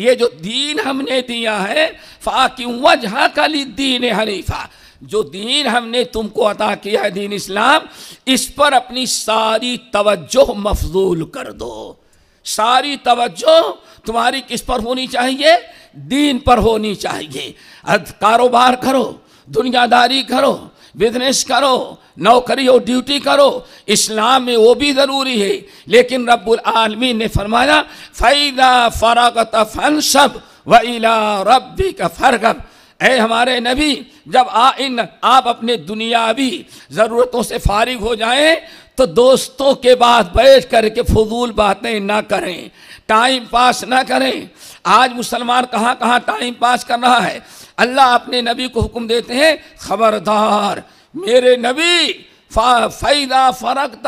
ये जो दीन हमने दिया है फ़ाकिम वजह का ली दीन हनीफा जो दीन हमने तुमको अता किया है दीन इस्लाम इस पर अपनी सारी तवज्जो मफजूल कर दो सारी तवज्जो तुम्हारी किस पर होनी चाहिए दीन पर होनी चाहिए कारोबार करो दुनियादारी करो बिजनेस करो नौकरी और ड्यूटी करो इस्लाम में वो भी ज़रूरी है लेकिन रब्बुल आलमीन ने फरमाया फ़ैदा फ़रागत फनसब व इला रब्बी का फ़रगब ए हमारे नबी जब आ इन आप अपने दुनियावी ज़रूरतों से फारिग हो जाएं तो दोस्तों के बाद बैठ करके फजूल बातें ना करें टाइम पास ना करें आज मुसलमान कहाँ कहाँ टाइम पास कर रहा है अल्लाह अपने नबी को हुक्म देते हैं खबरदार मेरे नबी फ़ैदा फ़रक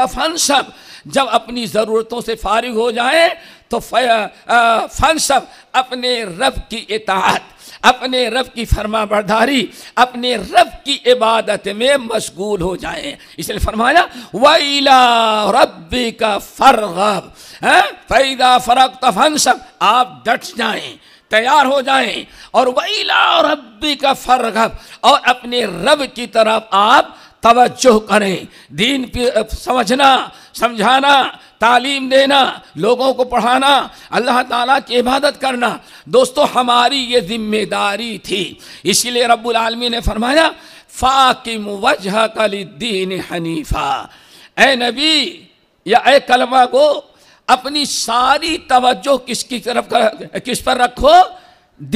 सब जब अपनी ज़रूरतों से फारिग हो जाए तो सब अपने रब की इतात अपने रब की फरमा बरदारी अपने रब की इबादत में मशगूल हो जाए इसलिए फरमाया वईला रबी का फ़रगब फ़ैदा फ़रक तफन सब आप डट जाए तैयार हो जाए और वीला रबी का फ़रगब और अपने रब की तरफ आप तोज्जो करें दीन समझना समझाना तालीम देना लोगों को पढ़ाना अल्लाह ताला की इबादत करना दोस्तों हमारी ये जिम्मेदारी थी इसीलिए आलमी ने फरमाया फ़ाकिम वजह कलिद्दीन हनीफा ए नबी या ए कलमा को अपनी सारी तवज्जो किसकी तरफ कर, किस पर रखो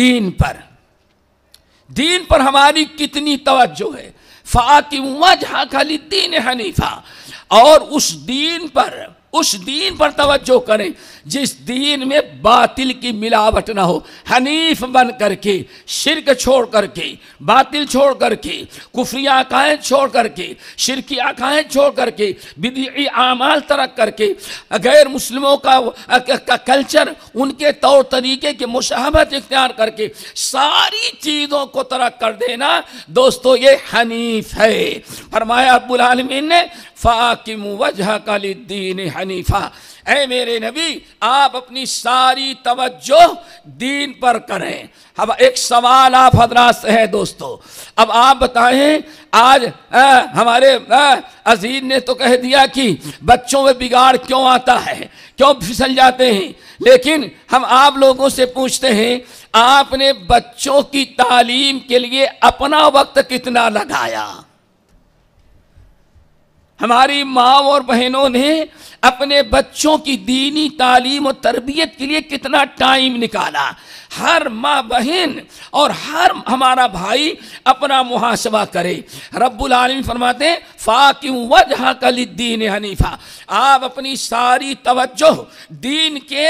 दीन पर दीन पर हमारी कितनी तवज्जो है फ़ाकिम वजह कलिद्दीन हनीफा और उस दीन पर उस दीन पर तवज्जो करें जिस दीन में बातिल की मिलावट ना हो हनीफ बन करके शिरक छोड़ करके बातिल छोड़ करके कुफरी आकाएँ छोड़ करके शिरकी आकाएँ छोड़ करके बिदी आमाल तरक करके गैर मुस्लिमों का, का कल्चर उनके तौर तरीके की मुशाहबत इख्तियार करके सारी चीज़ों को तरक कर देना दोस्तों ये हनीफ है फरमाया अब्बुल आलमीन ने फ़ाकिम वजह कलिद्दीन हनीफा ऐ मेरे नबी आप अपनी सारी तवज्जो दीन पर करें अब एक सवाल आप हजरा से है दोस्तों अब आप बताएं आज आ, हमारे अजीज ने तो कह दिया कि बच्चों में बिगाड़ क्यों आता है क्यों फिसल जाते हैं लेकिन हम आप लोगों से पूछते हैं आपने बच्चों की तालीम के लिए अपना वक्त कितना लगाया हमारी माओ और बहनों ने अपने बच्चों की दीनी तालीम और तरबियत के लिए कितना टाइम निकाला हर माँ बहन और हर हमारा भाई अपना मुहासबा करे रब्बुल आलमी फरमाते फा क्यों वजह कलिद्दीन हनीफा आप अपनी सारी तवज्जो दीन के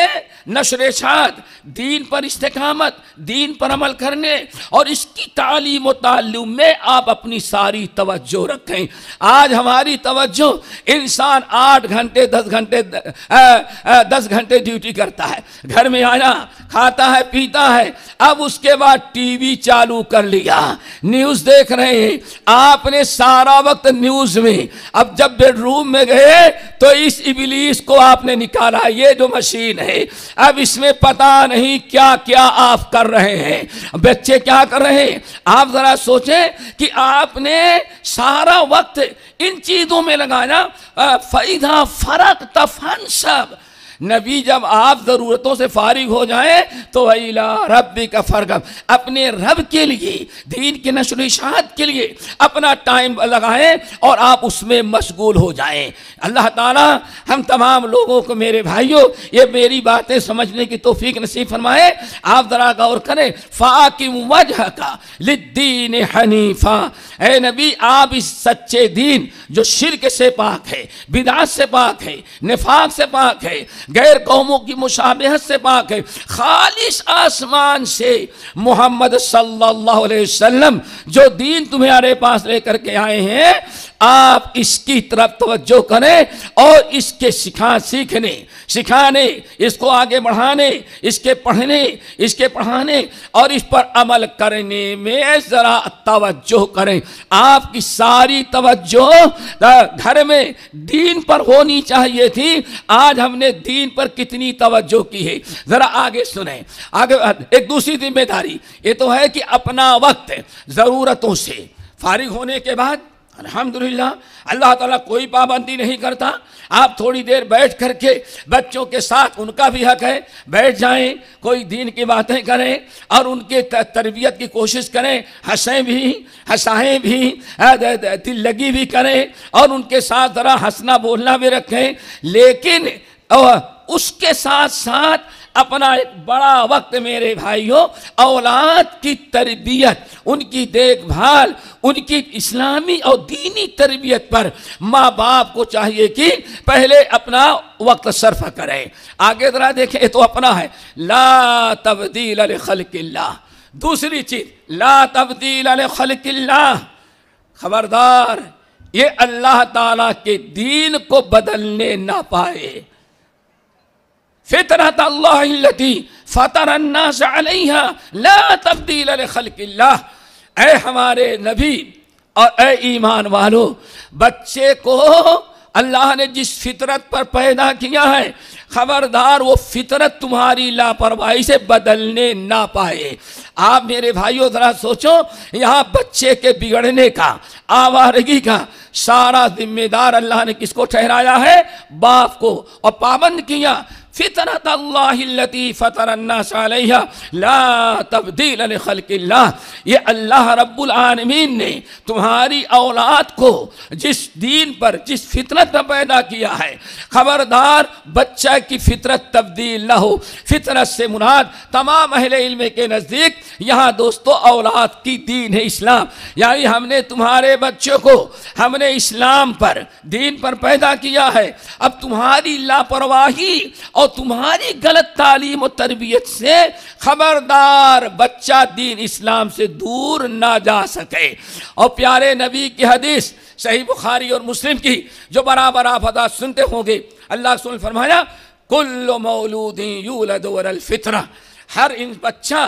नशर छात दीन पर इस्तेकामत दीन पर अमल करने और इसकी तालीम तालीम में आप अपनी सारी तवज्जो रखें आज हमारी तवज्जो इंसान आठ घंटे दस घंटे दस घंटे ड्यूटी करता है घर में आना खाता है पीता खरीदा है अब उसके बाद टीवी चालू कर लिया न्यूज देख रहे हैं आपने सारा वक्त न्यूज में अब जब बेडरूम में गए तो इस इबलीस को आपने निकाला ये जो मशीन है अब इसमें पता नहीं क्या क्या आप कर रहे हैं बच्चे क्या कर रहे हैं आप जरा सोचें कि आपने सारा वक्त इन चीजों में लगाया फैदा फरक तफन सब नबी जब आप ज़रूरतों से फारिग हो जाए तो अला रब का फ़रगम अपने रब के लिए दीन के नशर के लिए अपना टाइम लगाएं और आप उसमें मशगूल हो जाएं अल्लाह ताला हम तमाम लोगों को मेरे भाइयों ये मेरी बातें समझने की तोफ़ी नसीब फरमाए आप ज़रा गौर करें फाकि वजह का लिद्दीन हनीफा ए नबी आप इस सच्चे दीन जो शिरक से पाक है बिदास से पाक है निफाक से पाक है गैर कौमों की मुशाबहत से पाक है खालिश आसमान से मोहम्मद सल्लल्लाहु अलैहि वसल्लम जो दीन तुम्हारे पास लेकर के आए हैं आप इसकी तरफ तवज्जो करें और इसके सिखा सीखने सिखाने इसको आगे बढ़ाने इसके पढ़ने इसके पढ़ाने और इस पर अमल करने में ज़रा तवज्जो करें आपकी सारी तवज्जो घर में दीन पर होनी चाहिए थी आज हमने दीन पर कितनी तवज्जो की है ज़रा आगे सुने आगे एक दूसरी जिम्मेदारी ये तो है कि अपना वक्त ज़रूरतों से फारिग होने के बाद अल्हम्दुलिल्लाह अल्लाह ताला कोई पाबंदी नहीं करता आप थोड़ी देर बैठ करके बच्चों के साथ उनका भी हक है बैठ जाएं कोई दीन की बातें करें और उनके तरबियत की कोशिश करें हंसें भी हंसाएं भी दिल लगी भी करें और उनके साथ ज़रा हंसना बोलना भी रखें लेकिन उसके साथ साथ अपना एक बड़ा वक्त मेरे भाइयों औलाद की तरबियत उनकी देखभाल उनकी इस्लामी और दीनी तरबियत पर माँ बाप को चाहिए कि पहले अपना वक्त सर्फ करें आगे जरा देखें तो अपना है ला तब्दील अल खलकिल्ला दूसरी चीज़ ला तब्दील अल खलकिल्ला खबरदार ये अल्लाह ताला के दीन को बदलने ना पाए फितरत अल्लाहती फ़तरन्नाशल ए हमारे नबी और ए ईमान वालों बच्चे को अल्लाह ने जिस फितरत पर पैदा किया है खबरदार वो फितरत तुम्हारी लापरवाही से बदलने ना पाए आप मेरे भाइयों जरा सोचो यहाँ बच्चे के बिगड़ने का आवारगी का सारा जिम्मेदार अल्लाह ने किसको ठहराया है बाप को और पाबंद किया फितरत ला तब्दील ने तुम्हारी औलाद को जिस दिन पर जिस फितरत पर पैदा किया है ख़बरदार बच्चा की फितरत तब्दील न हो फितरत से मुनाद तमाम अहल इल्म के नज़दीक यहाँ दोस्तों औलाद की दीन है इस्लाम यानी हमने तुम्हारे बच्चों को हमने इस्लाम पर दीन पर पैदा किया है अब तुम्हारी लापरवाही और और तुम्हारी गलत तालीम और तरबियत से खबरदार बच्चा दीन इस्लाम से दूर ना जा सके और प्यारे नबी की हदीस सही बुखारी और मुस्लिम की जो बराबर आप अदा सुनते होंगे अल्लाह सुन फरमाया कुल्लो मौलूदी यूलदरफितरा हर इन बच्चा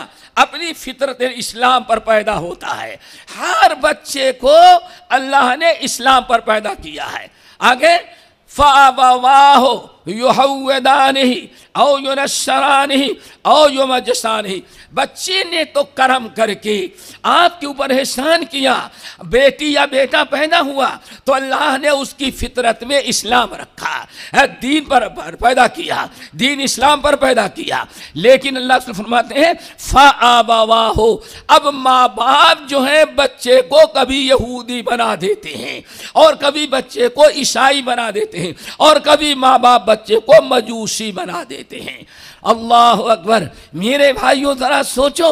अपनी फितरत इस्लाम पर पैदा होता है हर बच्चे को अल्लाह ने इस्लाम पर पैदा किया है आगे फावाहो युहदान ही औ युनशरान ही औ मजसान ही बच्चे ने तो कर्म करके आपके ऊपर एहसान किया बेटी या बेटा पैदा हुआ तो अल्लाह ने उसकी फितरत में इस्लाम रखा दीन पर, पैदा किया दीन इस्लाम पर पैदा किया लेकिन अल्लाह से फरमाते हैं फा वाह हो अब माँ बाप जो है बच्चे को कभी यहूदी बना देते हैं और कभी बच्चे को ईसाई बना देते हैं और कभी माँ बाप बच्चे को मजूसी बना देते हैं अल्लाह अकबर मेरे भाइयों ज़रा सोचो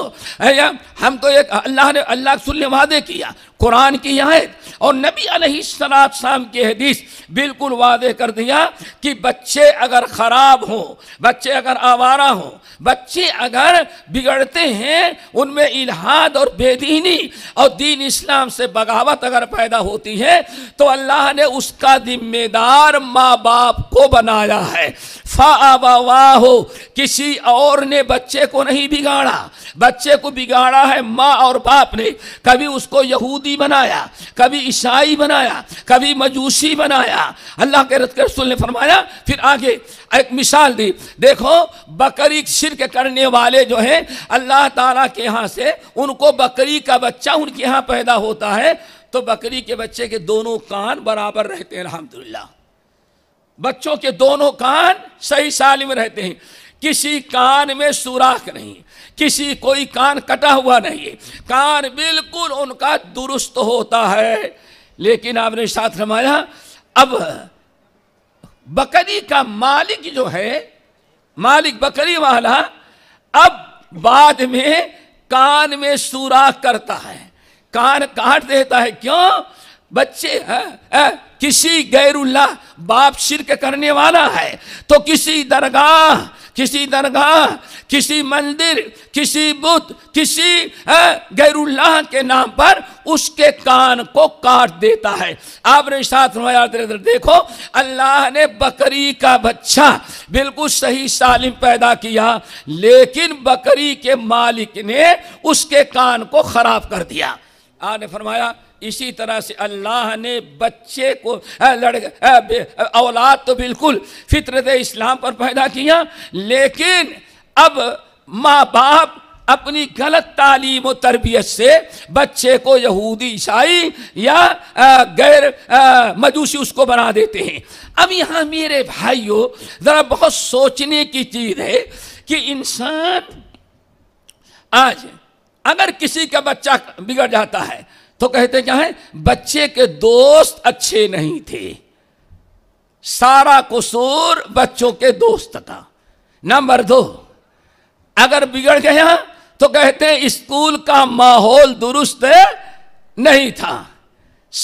हम तो एक अल्लाह ने अल्लाह सुन वादे किया कुरान की आयत और नबी अलैहिस्सलाम की हदीस बिल्कुल वादे कर दिया कि बच्चे अगर ख़राब हों बच्चे अगर आवारा हों बच्चे अगर बिगड़ते हैं उनमें इलाहाद और बेदीनी और दीन इस्लाम से बगावत अगर पैदा होती है तो अल्लाह ने उसका जिम्मेदार माँ बाप को बनाया है फ़ावा हो किसी और ने बच्चे को नहीं बिगाड़ा बच्चे को बिगाड़ा है माँ और बाप ने कभी उसको यहूद यहूदी बनाया कभी ईसाई बनाया कभी मजूसी बनाया अल्लाह के रसूल ने फरमाया फिर आगे एक मिसाल दी देखो बकरी शिरक करने वाले जो हैं अल्लाह ताला के यहाँ से उनको बकरी का बच्चा उनके यहाँ पैदा होता है तो बकरी के बच्चे के दोनों कान बराबर रहते हैं अलहमदुल्ला बच्चों के दोनों कान सही साल में रहते हैं किसी कान में सुराख नहीं किसी कोई कान कटा हुआ नहीं कान बिल्कुल उनका दुरुस्त होता है लेकिन आपने साथ रमाया अब बकरी का मालिक जो है मालिक बकरी वाला अब बाद में कान में सुराख करता है कान काट देता है क्यों बच्चे हैं किसी गैरुल्ला बाप शिरक करने वाला है तो किसी दरगाह किसी दरगाह किसी मंदिर किसी बुद्ध किसी गैरुल्लाह के नाम पर उसके कान को काट देता है आपने साथ देखो अल्लाह ने बकरी का बच्चा बिल्कुल सही सालिम पैदा किया लेकिन बकरी के मालिक ने उसके कान को ख़राब कर दिया आपने फरमाया इसी तरह से अल्लाह ने बच्चे को लड़के औलाद तो बिल्कुल फितरत इस्लाम पर पैदा किया लेकिन अब माँ बाप अपनी गलत तालीम और तरबियत से बच्चे को यहूदी ईसाई या गैर मजूसी उसको बना देते हैं अब यहाँ मेरे भाइयों ज़रा बहुत सोचने की चीज़ है कि इंसान आज अगर किसी का बच्चा बिगड़ जाता है तो कहते क्या है बच्चे के दोस्त अच्छे नहीं थे सारा कसूर बच्चों के दोस्त का नंबर दो अगर बिगड़ गया तो कहते स्कूल का माहौल दुरुस्त नहीं था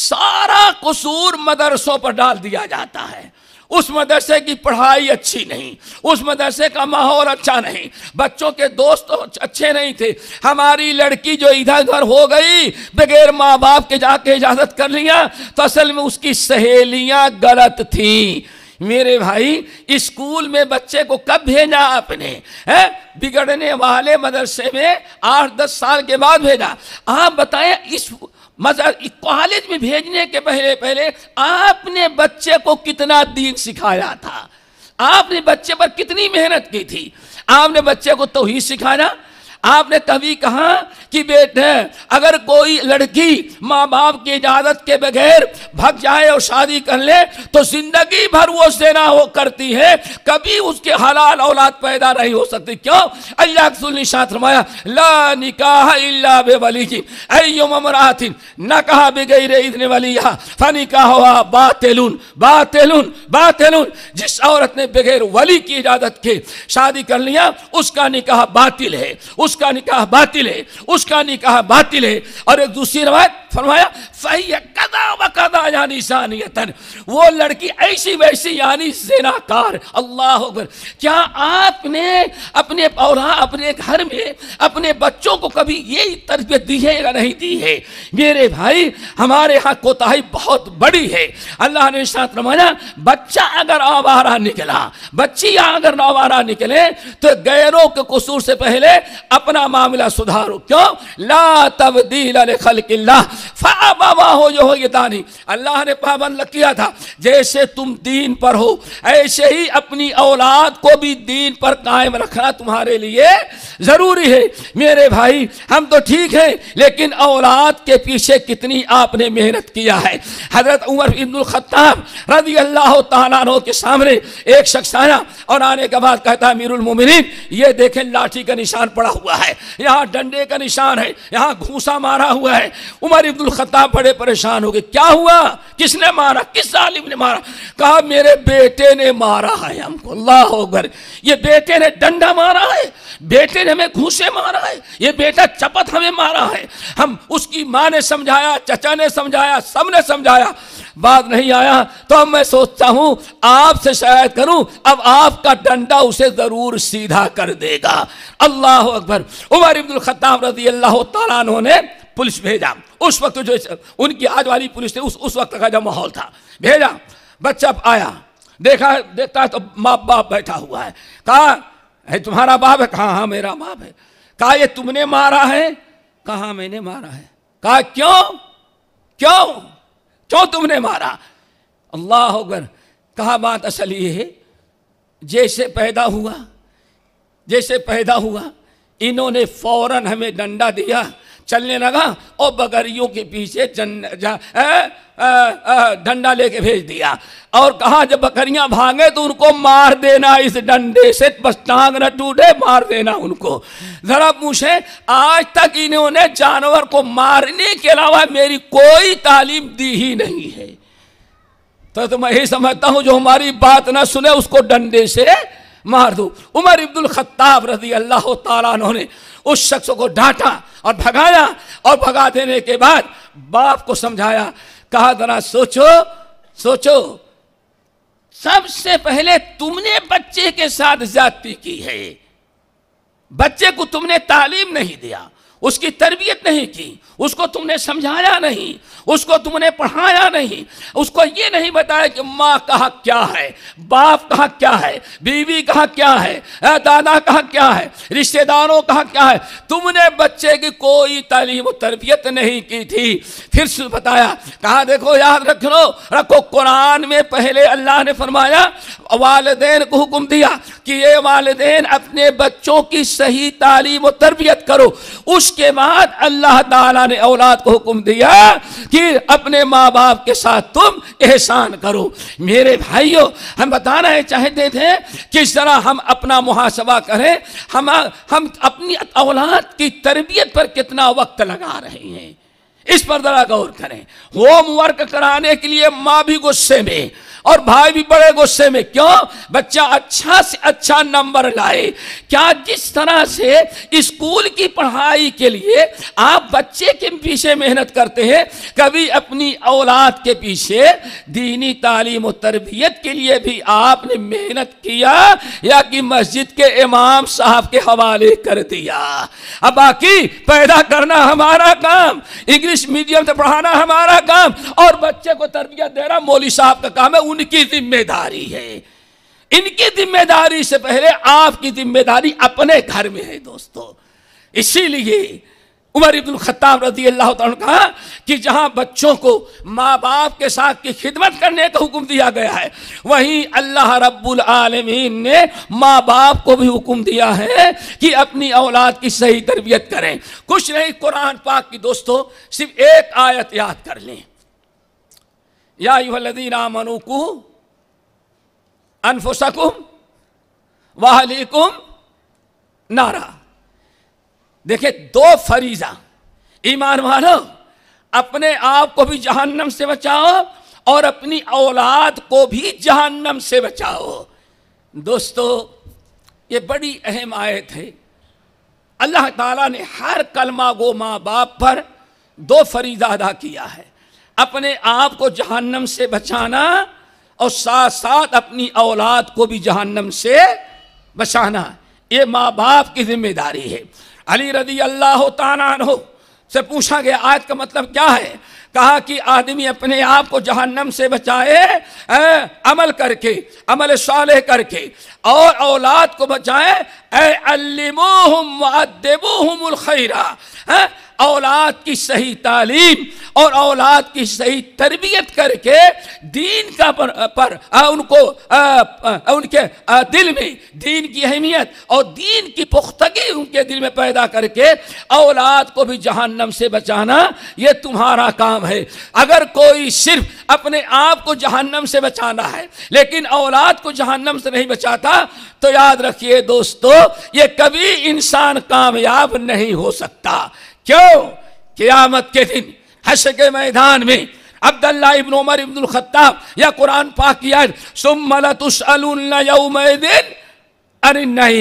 सारा कसूर मदरसों पर डाल दिया जाता है उस मदरसे की पढ़ाई अच्छी नहीं उस मदरसे का माहौल अच्छा नहीं बच्चों के दोस्त तो अच्छे नहीं थे हमारी लड़की जो इधर उधर हो गई बगैर माँ बाप के जाके इजाज़त कर लिया तो असल में उसकी सहेलियां गलत थी मेरे भाई स्कूल में बच्चे को कब भेजा आपने है बिगड़ने वाले मदरसे में आठ दस साल के बाद भेजा आप बताएं इस कॉलेज में भेजने के पहले पहले आपने बच्चे को कितना दीन सिखाया था आपने बच्चे पर कितनी मेहनत की थी आपने बच्चे को तो ही सिखाना आपने तभी कहा कि बेटे अगर कोई लड़की माँ बाप की इजाज़त के बगैर भग जाए और शादी कर ले तो ज़िंदगी भर वो सेना हो करती है कभी उसके हलाल औलाद पैदा नहीं हो सकती क्यों अल्लाह फरमाया ला निकाह इल्ला न कहा बेगैर इतने वाली यहाँ फनी कहा बातेलून बातेलून बातेलून जिस औरत ने बगैर वली की इजाज़त के शादी कर लिया उसका निकाह बातिल है उस उसका निकाह बातिल है उसका निकाह बातिल है और एक दूसरी रवायत फरमाया सही कदा व यानी सानियतन वो लड़की ऐसी वैसी यानी सेनाकार अल्लाह क्या आपने अपने और अपने घर में अपने बच्चों को कभी यही तरबियत दी है या नहीं दी है मेरे भाई हमारे यहाँ कोताही बहुत बड़ी है अल्लाह ने साथ रमाना बच्चा अगर आवारा निकला बच्ची अगर आवारा निकले तो गैरों के कसूर से पहले अपना मामला सुधारो क्यों ला तब्दील खल किल्ला हो जो हो ये दानी अल्लाह ने पाबंद किया था जैसे तुम दीन पर हो ऐसे ही अपनी औलाद को भी दीन पर कायम रखना तुम्हारे लिए ज़रूरी है मेरे भाई हम तो ठीक हैं लेकिन औलाद के पीछे कितनी आपने मेहनत किया है हज़रत उमर खत्ताब रजी अल्लाह तहों के सामने एक शख्स आया और आने के बाद कहता मोमिनीन ये देखें लाठी का निशान पड़ा हुआ है यहाँ डंडे का निशान है यहाँ घूसा मारा हुआ है उमर इब्नुल खताब बड़े परेशान हो गए क्या हुआ किसने मारा किस आलिम ने मारा कहा मेरे बेटे ने मारा है हमको अल्लाह अकबर ये बेटे ने डंडा मारा है बेटे ने हमें घूसे मारा है ये बेटा चपत हमें मारा है हम उसकी माँ ने समझाया चचा ने समझाया सब ने समझाया बात नहीं आया तो अब मैं सोचता हूँ आपसे शायद करूँ अब आपका डंडा उसे जरूर सीधा कर देगा अल्लाह अकबर उमर इब्दुल खत्ताब रजी अल्लाह तला ने पुलिस भेजा उस वक्त जो उनकी आज वाली पुलिस थी उस उस वक्त का जो माहौल था भेजा बच्चा आया देखा देखता है तो माँ बाप बैठा हुआ है कहा है तुम्हारा बाप है कहा हाँ मेरा बाप है कहा ये तुमने मारा है कहा मैंने मारा है कहा क्यों क्यों क्यों तुमने मारा अल्लाह होकर कहा बात असल ये है जैसे पैदा हुआ जैसे पैदा हुआ इन्होंने फौरन हमें डंडा दिया चलने लगा और बकरियों के पीछे डंडा लेके भेज दिया और कहा जब बकरियां भागे तो उनको मार देना इस डंडे से बस टांग न टूटे मार देना उनको जरा पूछे आज तक इन्होंने जानवर को मारने के अलावा मेरी कोई तालीम दी ही नहीं है तो, तो मैं यही समझता हूं जो हमारी बात ना सुने उसको डंडे से मार दो उमर इब्दुल खत्ताब रजी अल्लाह ने उस शख्स को डांटा और भगाया और भगा देने के बाद बाप को समझाया कहा जरा सोचो सोचो सबसे पहले तुमने बच्चे के साथ जाति की है बच्चे को तुमने तालीम नहीं दिया उसकी तरबियत नहीं की उसको तुमने समझाया नहीं उसको तुमने पढ़ाया नहीं उसको ये नहीं बताया कि माँ कहा क्या है बाप कहा क्या है बीवी कहा क्या है दादा कहा क्या है रिश्तेदारों कहा क्या है तुमने बच्चे की कोई तालीम तरबियत नहीं की थी फिर बताया कहा देखो याद रख लो रखो कुरान में पहले अल्लाह ने फरमाया वालदे को हुक्म दिया कि ये वालदेन अपने बच्चों की सही तालीम तरबियत करो उस उसके बाद अल्लाह ताला ने औलाद को हुक्म दिया कि अपने माँ बाप के साथ तुम एहसान करो मेरे भाइयों हम बताना है चाहते थे किस तरह हम अपना मुहासबा करें हम हम अपनी औलाद की तरबियत पर कितना वक्त लगा रहे हैं इस पर ज़रा गौर करें होमवर्क कराने के लिए माँ भी गुस्से में और भाई भी बड़े गुस्से में क्यों बच्चा अच्छा से अच्छा नंबर लाए क्या जिस तरह से स्कूल की पढ़ाई के लिए आप बच्चे के पीछे मेहनत करते हैं कभी अपनी औलाद के पीछे दीनी तालीम और तरबियत के लिए भी आपने मेहनत किया या कि मस्जिद के इमाम साहब के हवाले कर दिया अब बाकी पैदा करना हमारा काम इंग्लिश मीडियम से पढ़ाना हमारा काम और बच्चे को तरबियत देना मोली साहब का काम है उनकी जिम्मेदारी है इनकी जिम्मेदारी से पहले आपकी जिम्मेदारी अपने घर में है दोस्तों इसीलिए उमर इब्दुल खत्ताब रजी अल्लाह कहा कि जहां बच्चों को माँ बाप के साथ की खिदमत करने का हुक्म दिया गया है वहीं अल्लाह रब्बुल आलमीन ने माँ बाप को भी हुक्म दिया है कि अपनी औलाद की सही तरबियत करें कुछ नहीं कुरान पाक की दोस्तों सिर्फ एक आयत याद कर लें या युहलदीना मनुकु अनफुसकुम वाहलीकुम नारा देखे दो फरीजा ईमान मानो अपने आप को भी जहन्नम से बचाओ और अपनी औलाद को भी जहन्नम से बचाओ दोस्तों ये बड़ी अहम आयत है अल्लाह ताला ने हर कलमा गो माँ बाप पर दो फरीजा अदा किया है अपने आप को जहन्नम से बचाना और साथ साथ अपनी औलाद को भी जहन्नम से बचाना ये माँ बाप की जिम्मेदारी है अली रदी अल्लाह तहो से पूछा गया आज का मतलब क्या है कहा कि आदमी अपने आप को जहन्नम से बचाए ए, अमल करके अमल साले करके और औलाद को बचाए अल्लिमोहम खैरा औलाद की सही तालीम और औलाद की सही तरबियत करके दीन का पर, पर आ, उनको आ, आ, उनके आ, दिल में दीन की अहमियत और दीन की पुख्तगी उनके दिल में पैदा करके औलाद को भी जहन्नम से बचाना ये तुम्हारा काम है अगर कोई सिर्फ अपने आप को जहन्नम से बचाना है लेकिन औलाद को जहन्नम से नहीं बचाता तो याद रखिए दोस्तों ये कभी इंसान कामयाब नहीं हो सकता क्यों क्यामत के दिन हश के मैदान में अब्दुल्ला इब्न उमर इब्दुल खत्ताब या कुरान पाक की आयत सुमलतुसलदिन अरे नहीं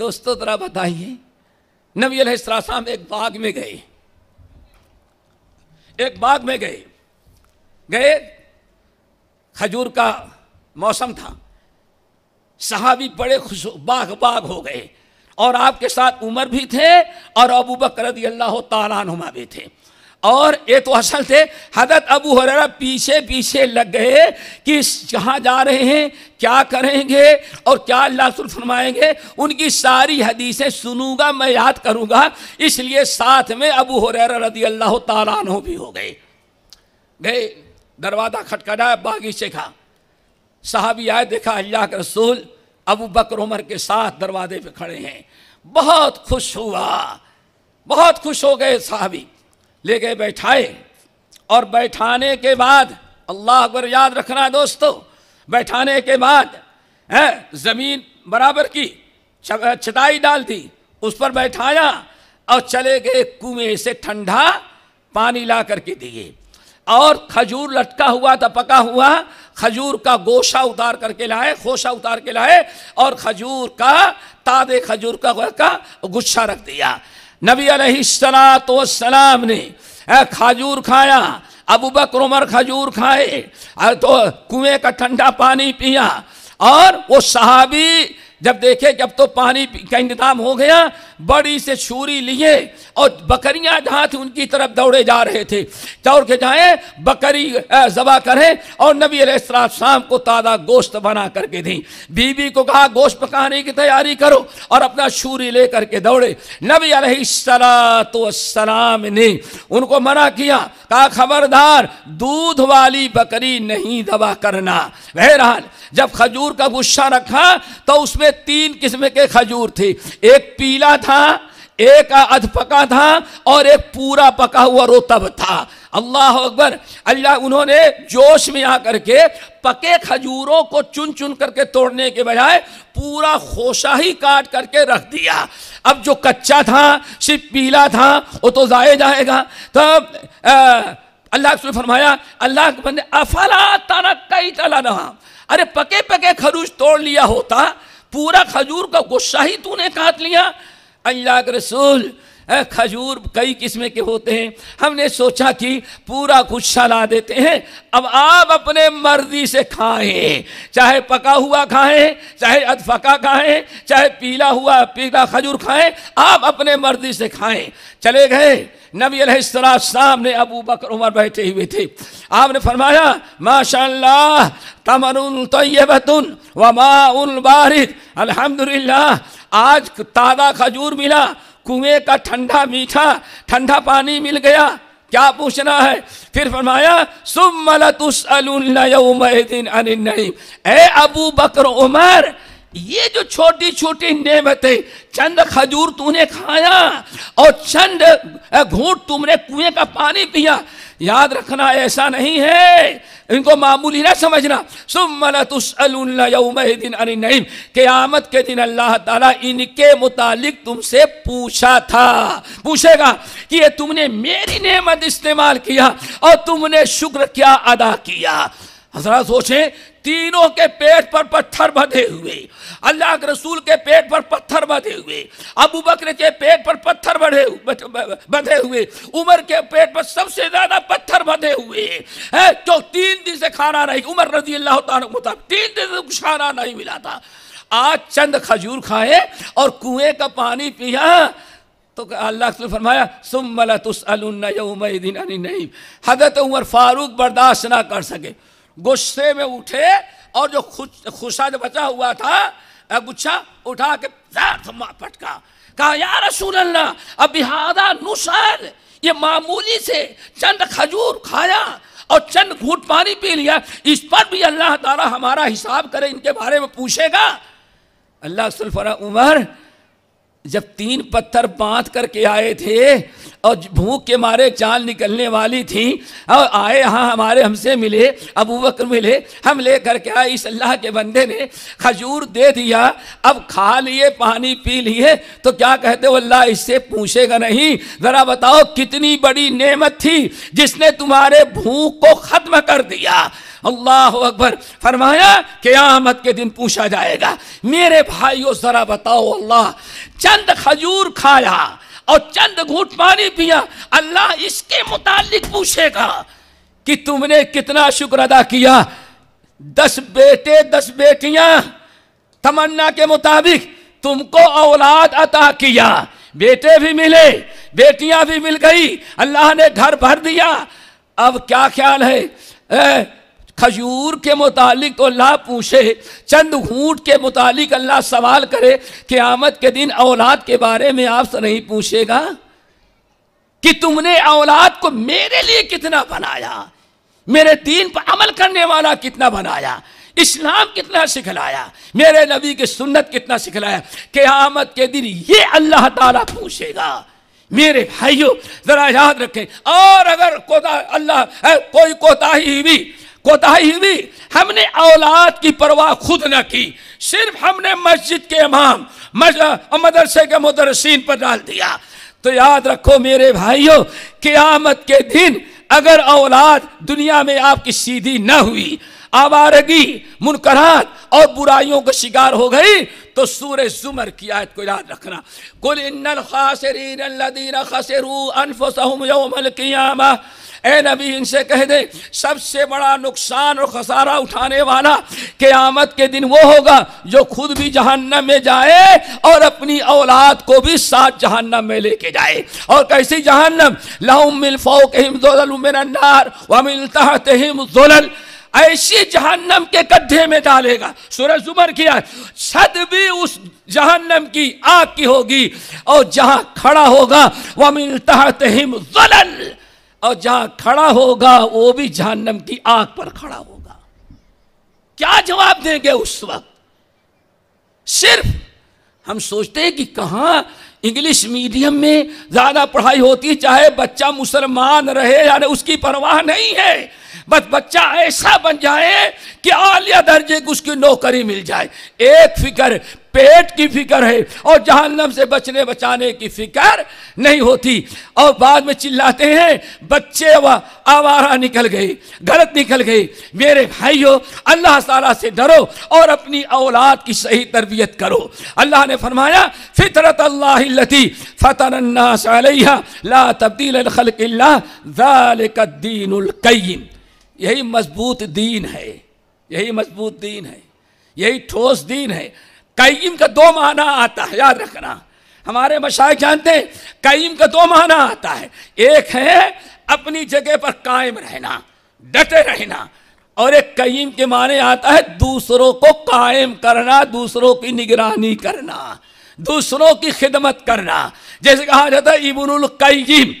दोस्तों जरा बताइए नबी अलैहिस्सलाम एक बाग में गए एक बाग में गए गए खजूर का मौसम था सहाबी बड़े खुश बाग बाग हो गए और आपके साथ उमर भी थे और अबू बकर तालानुमा भी थे और ये तो असल थे हजरत अबू हरेरा पीछे पीछे लग गए कि जहाँ जा रहे हैं क्या करेंगे और क्या अल्लाह फरमाएंगे उनकी सारी हदीसें सुनूंगा मैं याद करूंगा इसलिए साथ में अबू हरेरा रदी अल्लाह तारानों भी हो गए गए दरवाज़ा खटखटाया बागीचे का साहब आए देखा अल्लाह के रसूल अबू बकर उमर के साथ दरवाजे पे खड़े हैं बहुत खुश हुआ बहुत खुश हो गए साहबी ले गए बैठाए और बैठाने के बाद अल्लाह अकबर याद रखना दोस्तों बैठाने के बाद है ज़मीन बराबर की चटाई डाल दी उस पर बैठाया और चले गए कुएं से ठंडा पानी ला करके दिए और खजूर लटका हुआ था पका हुआ खजूर का गोशा उतार करके लाए खोशा उतार के लाए और खजूर का तादे खजूर का, का गुच्छा रख दिया नबी अलैहिस्सलाम ने खजूर खाया अबू बकर उमर खजूर खाए तो कुएं का ठंडा पानी पिया और वो सहाबी जब देखे जब तो पानी का इंतजाम हो गया बड़ी से छूरी लिए और बकरियां जहां थी उनकी तरफ दौड़े जा रहे थे दौड़ के जाए बकरी जबा करें और नबी शाम को ताज़ा गोश्त बना करके दी बीबी को कहा गोश्त पकाने की तैयारी करो और अपना छूरी ले करके दौड़े नबी अलैहिस्सलाम ने उनको मना किया कहा खबरदार दूध वाली बकरी नहीं दबा करना बहरहाल जब खजूर का गुस्सा रखा तो उसमें तीन किस्म के खजूर थे एक पीला था एक अध पका था और एक पूरा पका हुआ रोतब था अल्लाह अकबर अल्लाह उन्होंने जोश में आकर के पके खजूरों को चुन चुन करके तोड़ने के बजाय पूरा खोशा ही काट करके रख दिया अब जो कच्चा था सिर्फ पीला था वो तो जाए जाएगा तब अल्लाह ने फरमाया अल्लाह अकबर ने अफला ताना कई तला रहा अरे पके पके खरूज तोड़ लिया होता पूरा खजूर का गुस्सा ही तूने काट लिया अल्लाह के रसूल खजूर कई किस्म के होते हैं हमने सोचा कि पूरा गुस्सा ला देते हैं अब आप अपने मर्जी से खाएं चाहे पका हुआ खाएं चाहे अधफका खाएं चाहे पीला हुआ पीला खजूर खाएं आप अपने मर्जी से खाएं चले गए नबी अलैहिस्सलाम सामने अबू बकर उमर बैठे हुए थे आपने फरमाया माशाल्लाह तमरुन तयबतुन व माउल बारिद अल्हम्दुलिल्लाह आज ताज़ा खजूर मिला कुएं का ठंडा मीठा ठंडा पानी मिल गया क्या पूछना है फिर फरमाया अबू बकर उमर ये जो छोटी छोटी नेमतें चंद खजूर तूने खाया और चंद घूट तुमने कुएं का पानी पिया याद रखना ऐसा नहीं है इनको मामूली ना समझना सुमलतुसलदिन के दिन अल्लाह ताला इनके मुतालिक तुमसे पूछा था पूछेगा कि ये तुमने मेरी नेमत इस्तेमाल किया और तुमने शुक्र क्या अदा किया जरा सोचें तीनों के पेट पर पत्थर बधे हुए अल्लाह के रसूल के पेट पर पत्थर बधे हुए अबू बकर के पेट पर पत्थर बढ़े बधे हुए उमर के पेट पर सबसे ज्यादा पत्थर बधे हुए है जो तीन दिन से खाना नहीं उमर रजी अल्लाह मुताबिक तीन दिन से खाना नहीं मिला था आज चंद खजूर खाए और कुएं का पानी पिया तो अल्लाह ने फरमाया सुम मलतुस दिन नहीं हजरत उमर फारूक बर्दाश्त ना कर सके गुस्से में उठे और जो खुशा जो बचा हुआ था गुच्छा उठा के पटका कहा यार रसूल अल्लाह अब बिहादा नुसर ये मामूली से चंद खजूर खाया और चंद घूट पानी पी लिया इस पर भी अल्लाह तारा हमारा हिसाब करे इनके बारे में पूछेगा अल्लाह सुल्फरा उमर जब तीन पत्थर बांध करके आए थे और भूख के मारे चाल निकलने वाली थी और आए यहाँ हमारे हमसे मिले अबू बकर मिले हम ले करके आए इस अल्लाह के बंदे ने खजूर दे दिया अब खा लिए पानी पी लिए तो क्या कहते हो अल्लाह इससे पूछेगा नहीं ज़रा बताओ कितनी बड़ी नेमत थी जिसने तुम्हारे भूख को ख़त्म कर दिया अल्लाह अकबर फरमाया कि आमद के दिन पूछा जाएगा मेरे भाइयों ज़रा बताओ अल्लाह चंद खजूर खाया और चंद घूट पानी पिया अल्लाह इसके मुतालिक पूछेगा कि तुमने कितना शुक्र अदा किया दस बेटे दस बेटियां तमन्ना के मुताबिक तुमको औलाद अता किया बेटे भी मिले बेटियां भी मिल गई अल्लाह ने घर भर दिया अब क्या ख्याल है ए, खजूर के मुतालिक तो अल्लाह पूछे चंद घूट के मुतालिक अल्लाह सवाल करे कि आमद के दिन औलाद के बारे में आपसे नहीं पूछेगा कि तुमने औलाद को मेरे लिए कितना बनाया मेरे दीन पर अमल करने वाला कितना बनाया इस्लाम कितना सिखलाया मेरे नबी की सुन्नत कितना सिखलाया आमद के दिन ये अल्लाह ताला पूछेगा मेरे भाइयों ज़रा याद रखें और अगर कोता अल्लाह कोई कोताही भी कोताही हुई हमने औलाद की परवाह खुद न की सिर्फ हमने मस्जिद के इमाम मदरसे के मदरसिन पर डाल दिया तो याद रखो मेरे भाइयों कियामत के दिन अगर औलाद दुनिया में आपकी सीधी न हुई आवारगी मुनकरात और बुराइयों का शिकार हो गई तो सूर जुमर की आयत को याद रखना कुल इन खासरीन लदीन खसरू अनफसमल क़ियामा ए नबी इनसे कह दे सबसे बड़ा नुकसान और खसारा उठाने वाला क़यामत के दिन वो होगा जो खुद भी जहन्नम में जाए और अपनी औलाद को भी साथ जहन्नम में लेके जाए और कैसी जहन्नम लहुम लाउमिल फ़ोक हिम जोलनार वमिल तहत हिम जोलल ऐसी जहन्नम के गड्ढे में डालेगा सूरज उमर की आय छत भी उस जहन्नम की आग की होगी और जहां खड़ा होगा वह मिलता तहिम जलल और जहां खड़ा होगा वो भी जहन्नम की आग पर खड़ा होगा क्या जवाब देंगे उस वक्त सिर्फ हम सोचते हैं कि कहाँ इंग्लिश मीडियम में ज़्यादा पढ़ाई होती चाहे बच्चा मुसलमान रहे या उसकी परवाह नहीं है बस बच्चा ऐसा बन जाए कि आलिया दर्जे की उसकी नौकरी मिल जाए एक फिक्र पेट की फिक्र है और जहन्नम से बचने बचाने की फिक्र नहीं होती और बाद में चिल्लाते हैं बच्चे व आवारा निकल गए गलत निकल गए मेरे भाइयों अल्लाह ताला से डरो और अपनी औलाद की सही तरबियत करो अल्लाह ने फरमाया फितरत अल्लाह लती फ़तरन्नास ला तब्दील खलक दीन यही मजबूत दीन है यही मजबूत दीन है यही ठोस दीन है कईम का दो माना आता है याद रखना हमारे मशाए जानते हैं कईम का दो माना आता है एक है अपनी जगह पर कायम रहना डटे रहना और एक कईम के माने आता है दूसरों को कायम करना दूसरों की निगरानी करना दूसरों की खिदमत करना जैसे कहा जाता है इबुल कईम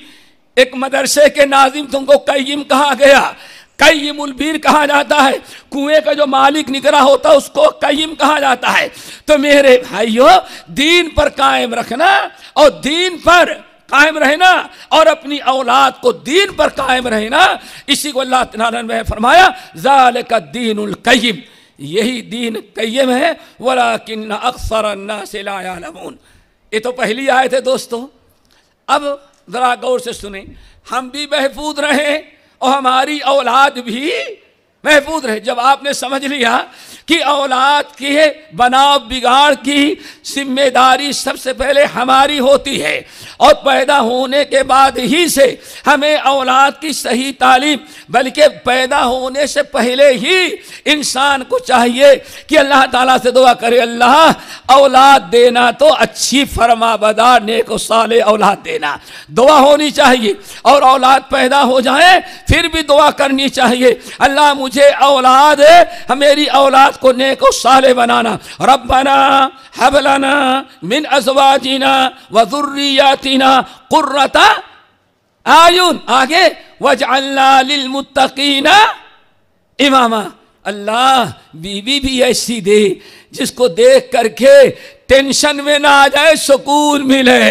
एक मदरसे के नाजिम तुमको कईम कहा गया कईम उलबीर कहा जाता है कुएं का जो मालिक निकला होता है उसको कईम कहा जाता है तो मेरे भाइयों दीन पर कायम रखना और दीन पर कायम रहना और अपनी औलाद को दीन पर कायम रहना इसी को अल्लाह तनारन में फरमाया जाल का दीन उलकईम यही दीन कईम है वाला किन्न अक्सर नासिलामून ये तो पहली आए थे दोस्तों अब ज़रा गौर से सुने हम भी महफूज रहें और हमारी औलाद भी महफूज रहे जब आपने समझ लिया कि औलाद की बनाव बिगाड़ की जिम्मेदारी सबसे पहले हमारी होती है और पैदा होने के बाद ही से हमें औलाद की सही तालीम बल्कि पैदा होने से पहले ही इंसान को चाहिए कि अल्लाह ताला से दुआ करे अल्लाह औलाद देना तो अच्छी फरमाबदा नेक साले औलाद देना दुआ होनी चाहिए और औलाद पैदा हो जाए फिर भी दुआ करनी चाहिए अल्लाह मुझे मुझे औलाद मेरी औलाद को नेक साले बनाना रबना हबलाना मिन अजवाजीना वजुर्रियातीना कुर्रता आयुन आगे वजअल्लामुत्तकीना इमामा अल्लाह बीवी भी ऐसी दे जिसको देख करके टेंशन में ना आ जाए सुकून मिले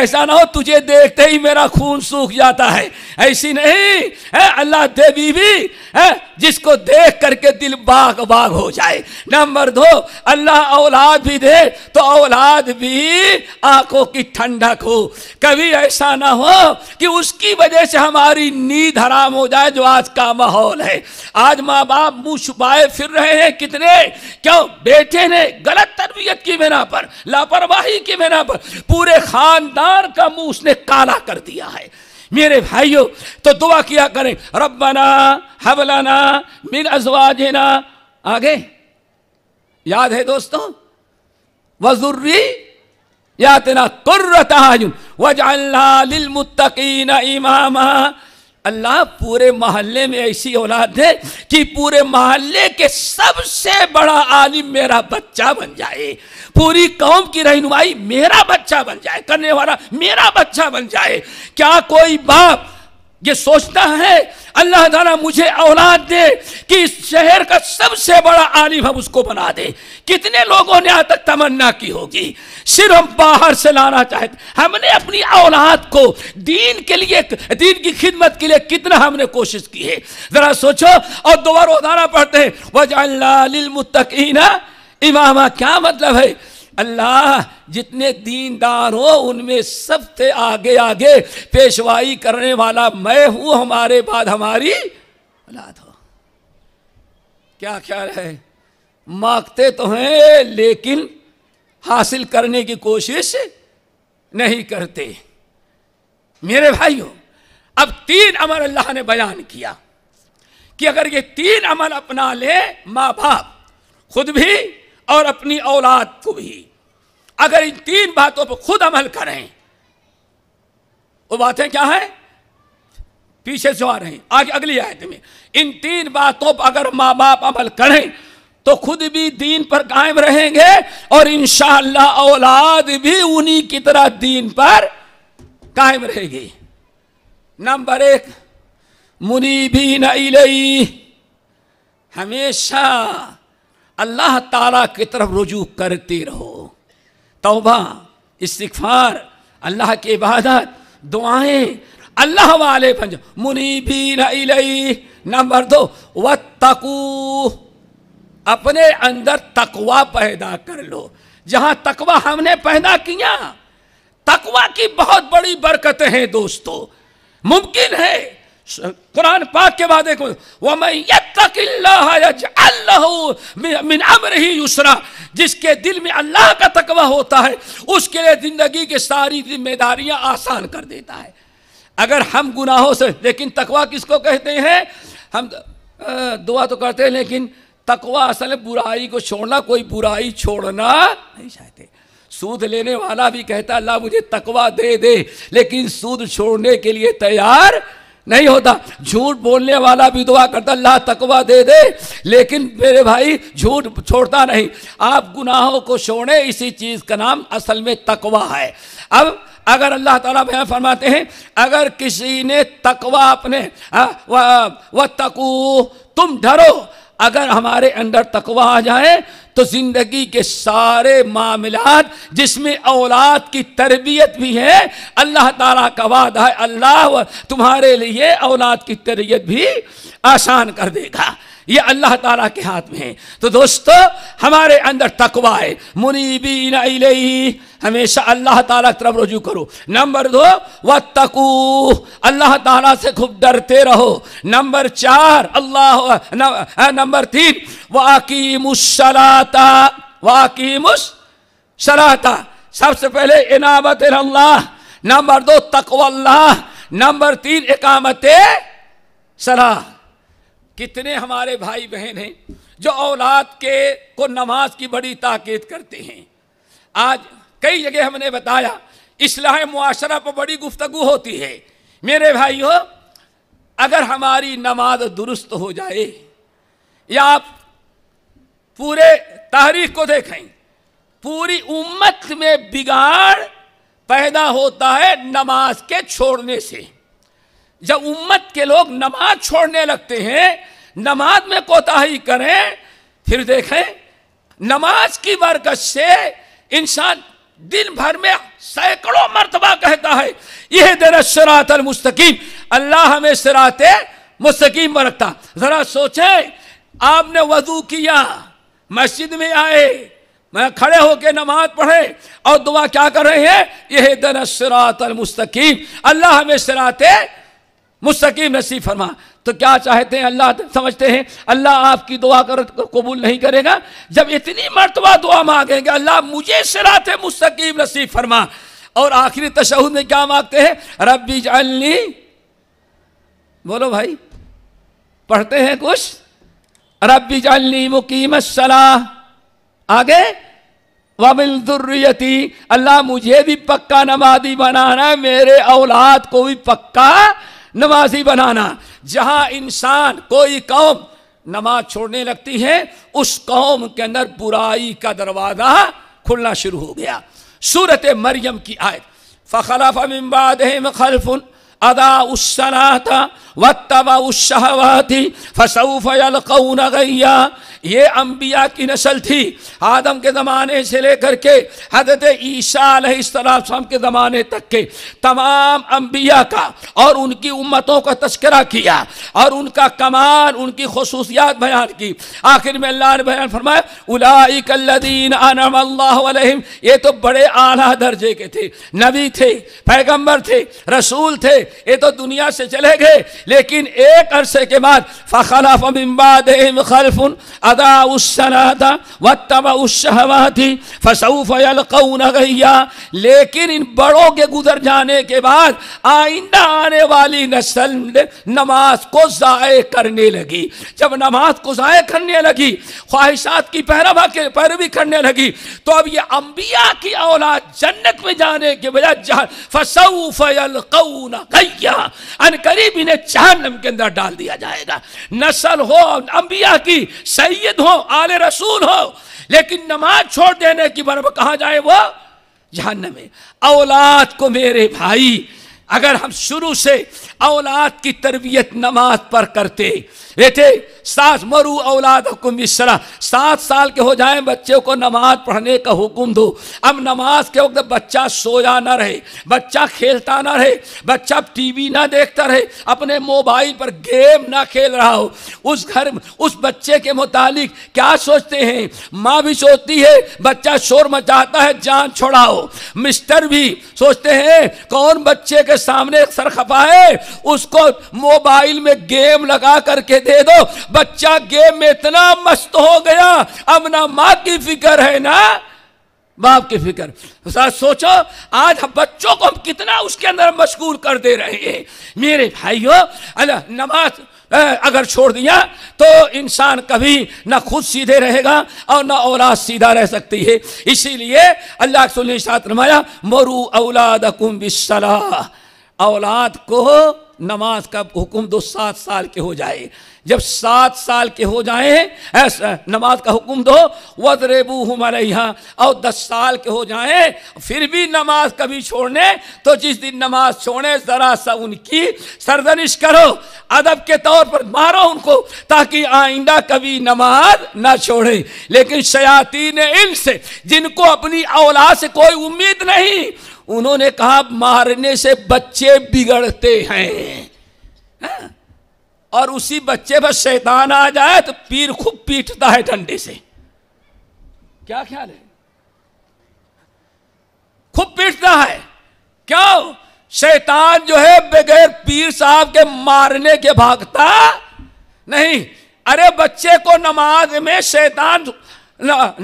ऐसा ना हो तुझे देखते ही मेरा खून सूख जाता है ऐसी नहीं है अल्लाह दे बीवी है जिसको देख करके दिल बाग बाग हो जाए नंबर दो अल्लाह औलाद भी दे तो औलाद भी आंखों की ठंडक हो कभी ऐसा ना हो कि उसकी वजह से हमारी नींद हराम हो जाए जो आज का माहौल है आज माँ बाप मुंह छुपाए फिर रहे हैं कितने क्यों बेटे ने गलत तरबियत की बिना पर लापरवाही की बिना पर पूरे खानदान का मुंह उसने काला कर दिया है मेरे भाइयों तो दुआ किया करें रबाना हवलाना मिन अजवाजना आगे याद है दोस्तों वजुर्री यातना कुर्रताजुन वजालिलमुत्तकीन इमामा अल्लाह पूरे मोहल्ले में ऐसी औलाद दे कि पूरे मोहल्ले के सबसे बड़ा आलिम मेरा बच्चा बन जाए पूरी कौम की रहनुमाई मेरा बच्चा बन जाए करने वाला मेरा बच्चा बन जाए क्या कोई बाप ये सोचता है अल्लाह ताला मुझे औलाद दे कि इस शहर का सबसे बड़ा आलिम हम उसको बना दे कितने लोगों ने आज तक तमन्ना की होगी सिर्फ हम बाहर से लाना चाहते हमने अपनी औलाद को दीन के लिए दीन की खिदमत के लिए कितना हमने कोशिश की है ज़रा सोचो और दोबारा उदाहरण पढ़ते हैं वजह मुतकीना इमामा क्या मतलब है अल्लाह जितने दीनदार हो उनमें सबसे आगे आगे पेशवाई करने वाला मैं हूं हमारे बाद हमारी औलाद हो क्या ख्याल है मांगते तो हैं लेकिन हासिल करने की कोशिश नहीं करते मेरे भाइयों अब तीन अमल अल्लाह ने बयान किया कि अगर ये तीन अमल अपना ले मां बाप खुद भी और अपनी औलाद को भी अगर इन तीन बातों पर खुद अमल करें वो बातें क्या हैं पीछे से आ रही हैं आगे अगली आयत में इन तीन बातों पर अगर माँ बाप अमल करें तो खुद भी दीन पर कायम रहेंगे और इन औलाद भी उन्हीं की तरह दीन पर कायम रहेगी नंबर एक मुनी भी नई हमेशा अल्लाह ताला की तरफ रुजू करते रहो तोबा इस्तफार अल्लाह की इबादत दुआएं अल्लाह वाले बन जाओ मुनीबी नंबर दो व तकू अपने अंदर तकवा पैदा कर लो जहां तकवा हमने पैदा किया तकवा की बहुत बड़ी बरकतें हैं दोस्तों मुमकिन है कुरान पाक के बाद देखो वह मैं मिन अमर ही यूसरा जिसके दिल में अल्लाह का तकवा होता है उसके लिए ज़िंदगी की सारी जिम्मेदारियां आसान कर देता है अगर हम गुनाहों से लेकिन तकवा किसको कहते हैं हम दुआ तो करते हैं लेकिन तकवा असल बुराई को छोड़ना कोई बुराई छोड़ना नहीं चाहते सूद लेने वाला भी कहता अल्लाह मुझे तकवा दे दे लेकिन सूद छोड़ने के लिए तैयार नहीं होता झूठ बोलने वाला भी दुआ करता अल्लाह तकवा दे दे लेकिन मेरे भाई झूठ छोड़ता नहीं आप गुनाहों को छोड़े इसी चीज़ का नाम असल में तकवा है अब अगर अल्लाह ताला बयान फरमाते हैं अगर किसी ने तकवा अपने हाँ, वह तकू तुम डरो अगर हमारे अंदर तकवा आ जाए तो ज़िंदगी के सारे मामला जिसमें औलाद की तरबियत भी है अल्लाह तला का वादा है अल्लाह तुम्हारे लिए औलाद की तरबियत भी आसान कर देगा ये अल्लाह ताला के हाथ में है तो दोस्तों हमारे अंदर तकवा है मुनीबी हमेशा अल्लाह ताला की तरफ रुजू करो नंबर दो व तकू अल्लाह ताला से खूब डरते रहो नंबर चार अल्लाह नंबर तीन वाकीमुसलाता वाकी सलाता सबसे पहले इनामत अल्लाह नंबर दो तकवा नंबर तीन इकामत सलाह कितने हमारे भाई बहन हैं जो औलाद के को नमाज की बड़ी ताकत करते हैं आज कई जगह हमने बताया इसलाह मुआशरा पर बड़ी गुफ्तगु होती है मेरे भाइयों अगर हमारी नमाज दुरुस्त हो जाए या आप पूरे तारीख को देखें पूरी उम्मत में बिगाड़ पैदा होता है नमाज के छोड़ने से जब उम्मत के लोग नमाज छोड़ने लगते हैं नमाज में कोताही करें फिर देखें नमाज की बरकत से इंसान दिन भर में सैकड़ों मरतबा कहता है यह सरात अल मुस्तकीम अल्लाह हमें सराते मुस्तकीम में रखता ज़रा सोचें आपने वजू किया मस्जिद में आए मैं खड़े होकर नमाज पढ़े और दुआ क्या कर रहे हैं यह दर अल मुस्तकीम अल्लाह हमें सराते मुस्तकीम नसीब फरमा तो क्या चाहते हैं अल्लाह तो समझते हैं अल्लाह आपकी दुआ कर कबूल नहीं करेगा जब इतनी मरतबा दुआ मांगेंगे अल्लाह मुझे सिराते मुस्तकीम नसीब फरमा और आखिरी तशह में क्या मांगते हैं रबी जल्ली बोलो भाई पढ़ते हैं कुछ रबी जल्ली मुकीम सलाह आगे वबिल दुर्रियती अल्लाह मुझे भी पक्का नमाजी बनाना मेरे औलाद को भी पक्का नमाजी बनाना जहां इंसान कोई कौम नमाज छोड़ने लगती है उस कौम के अंदर बुराई का दरवाज़ा खुलना शुरू हो गया सूरत मरियम की आयत फखलाफा मिम्बाद है मखलफुन अदा उसलाता व तबा उसहवाती फसऊफ़लकौन गैया ये अम्बिया की नस्ल थी आदम के ज़माने से लेकर के हजरत ईसा के ज़माने तक के तमाम अम्बिया का और उनकी उम्मतों का तस्करा किया और उनका कमाल उनकी खसूसियात बयान की आखिर में अल्लाह ने बयान फरमाया उलादीन अनम ये तो बड़े आला दर्जे के थे नबी थे पैगम्बर थे रसूल थे ये तो दुनिया से चले गए लेकिन एक अरसे के बाद फ़लाफ लेकिन इन बड़ों के गुजर जाने के बाद आइंदा आने वाली नस्ल नमाज को ज़ाय करने लगी जब नमाज को ज़ाय करने लगी ख्वाहिशात की पैरवा के पैरवी करने लगी तो अब ये अंबिया की औलाद जन्नत में जाने के बजाय फसूफ़लकौन लदैया अनकरीब इन्हें जहन्नम के अंदर डाल दिया जाएगा नस्ल हो अंबिया की सैयद हो आले रसूल हो लेकिन नमाज छोड़ देने की बर्फ कहा जाए वो जहन में औलाद को मेरे भाई अगर हम शुरू से औलाद की तरबियत नमाज पर करते बेटे सास मरु औलाद हुकुम इसरा सात साल के हो जाए बच्चे को नमाज पढ़ने का हुक्म दो अब नमाज के वक्त बच्चा सोया ना रहे बच्चा खेलता ना रहे बच्चा टीवी ना देखता रहे अपने मोबाइल पर गेम ना खेल रहा हो उस घर उस बच्चे के मुतालिक क्या सोचते हैं माँ भी सोचती है बच्चा शोर मचाता है जान छोड़ाओ मिस्टर भी सोचते हैं कौन बच्चे के सामने सर खपाए है उसको मोबाइल में गेम लगा करके दे दो बच्चा गेम में इतना मस्त हो गया अब ना माँ की फिक्र है ना बाप की फिक्र सोचो आज हम बच्चों को हम कितना उसके अंदर मशगूल कर दे रहे हैं मेरे भाइयों नमाज अगर छोड़ दिया तो इंसान कभी ना खुद सीधे रहेगा और ना औलाद सीधा रह सकती है इसीलिए अल्लाह के साथ रमाया मरु औलाद कुम्बिसला औलाद को नमाज का हुक्म दो सात साल के हो जाए जब सात साल के हो जाए ऐसा नमाज का हुक्म दो वत रेबू हमारे यहाँ और दस साल के हो जाए फिर भी नमाज कभी छोड़ने तो जिस दिन नमाज छोड़े ज़रा सा उनकी सरदनिश करो अदब के तौर पर मारो उनको ताकि आइंदा कभी नमाज ना छोड़े लेकिन शयातीन इनसे जिनको अपनी औलाद से कोई उम्मीद नहीं उन्होंने कहा मारने से बच्चे बिगड़ते हैं हा? और उसी बच्चे पर शैतान आ जाए तो पीर खूब पीटता है ठंडे से क्या ख्याल है खूब पीटता है क्यों शैतान जो है बगैर पीर साहब के मारने के भागता नहीं अरे बच्चे को नमाज में शैतान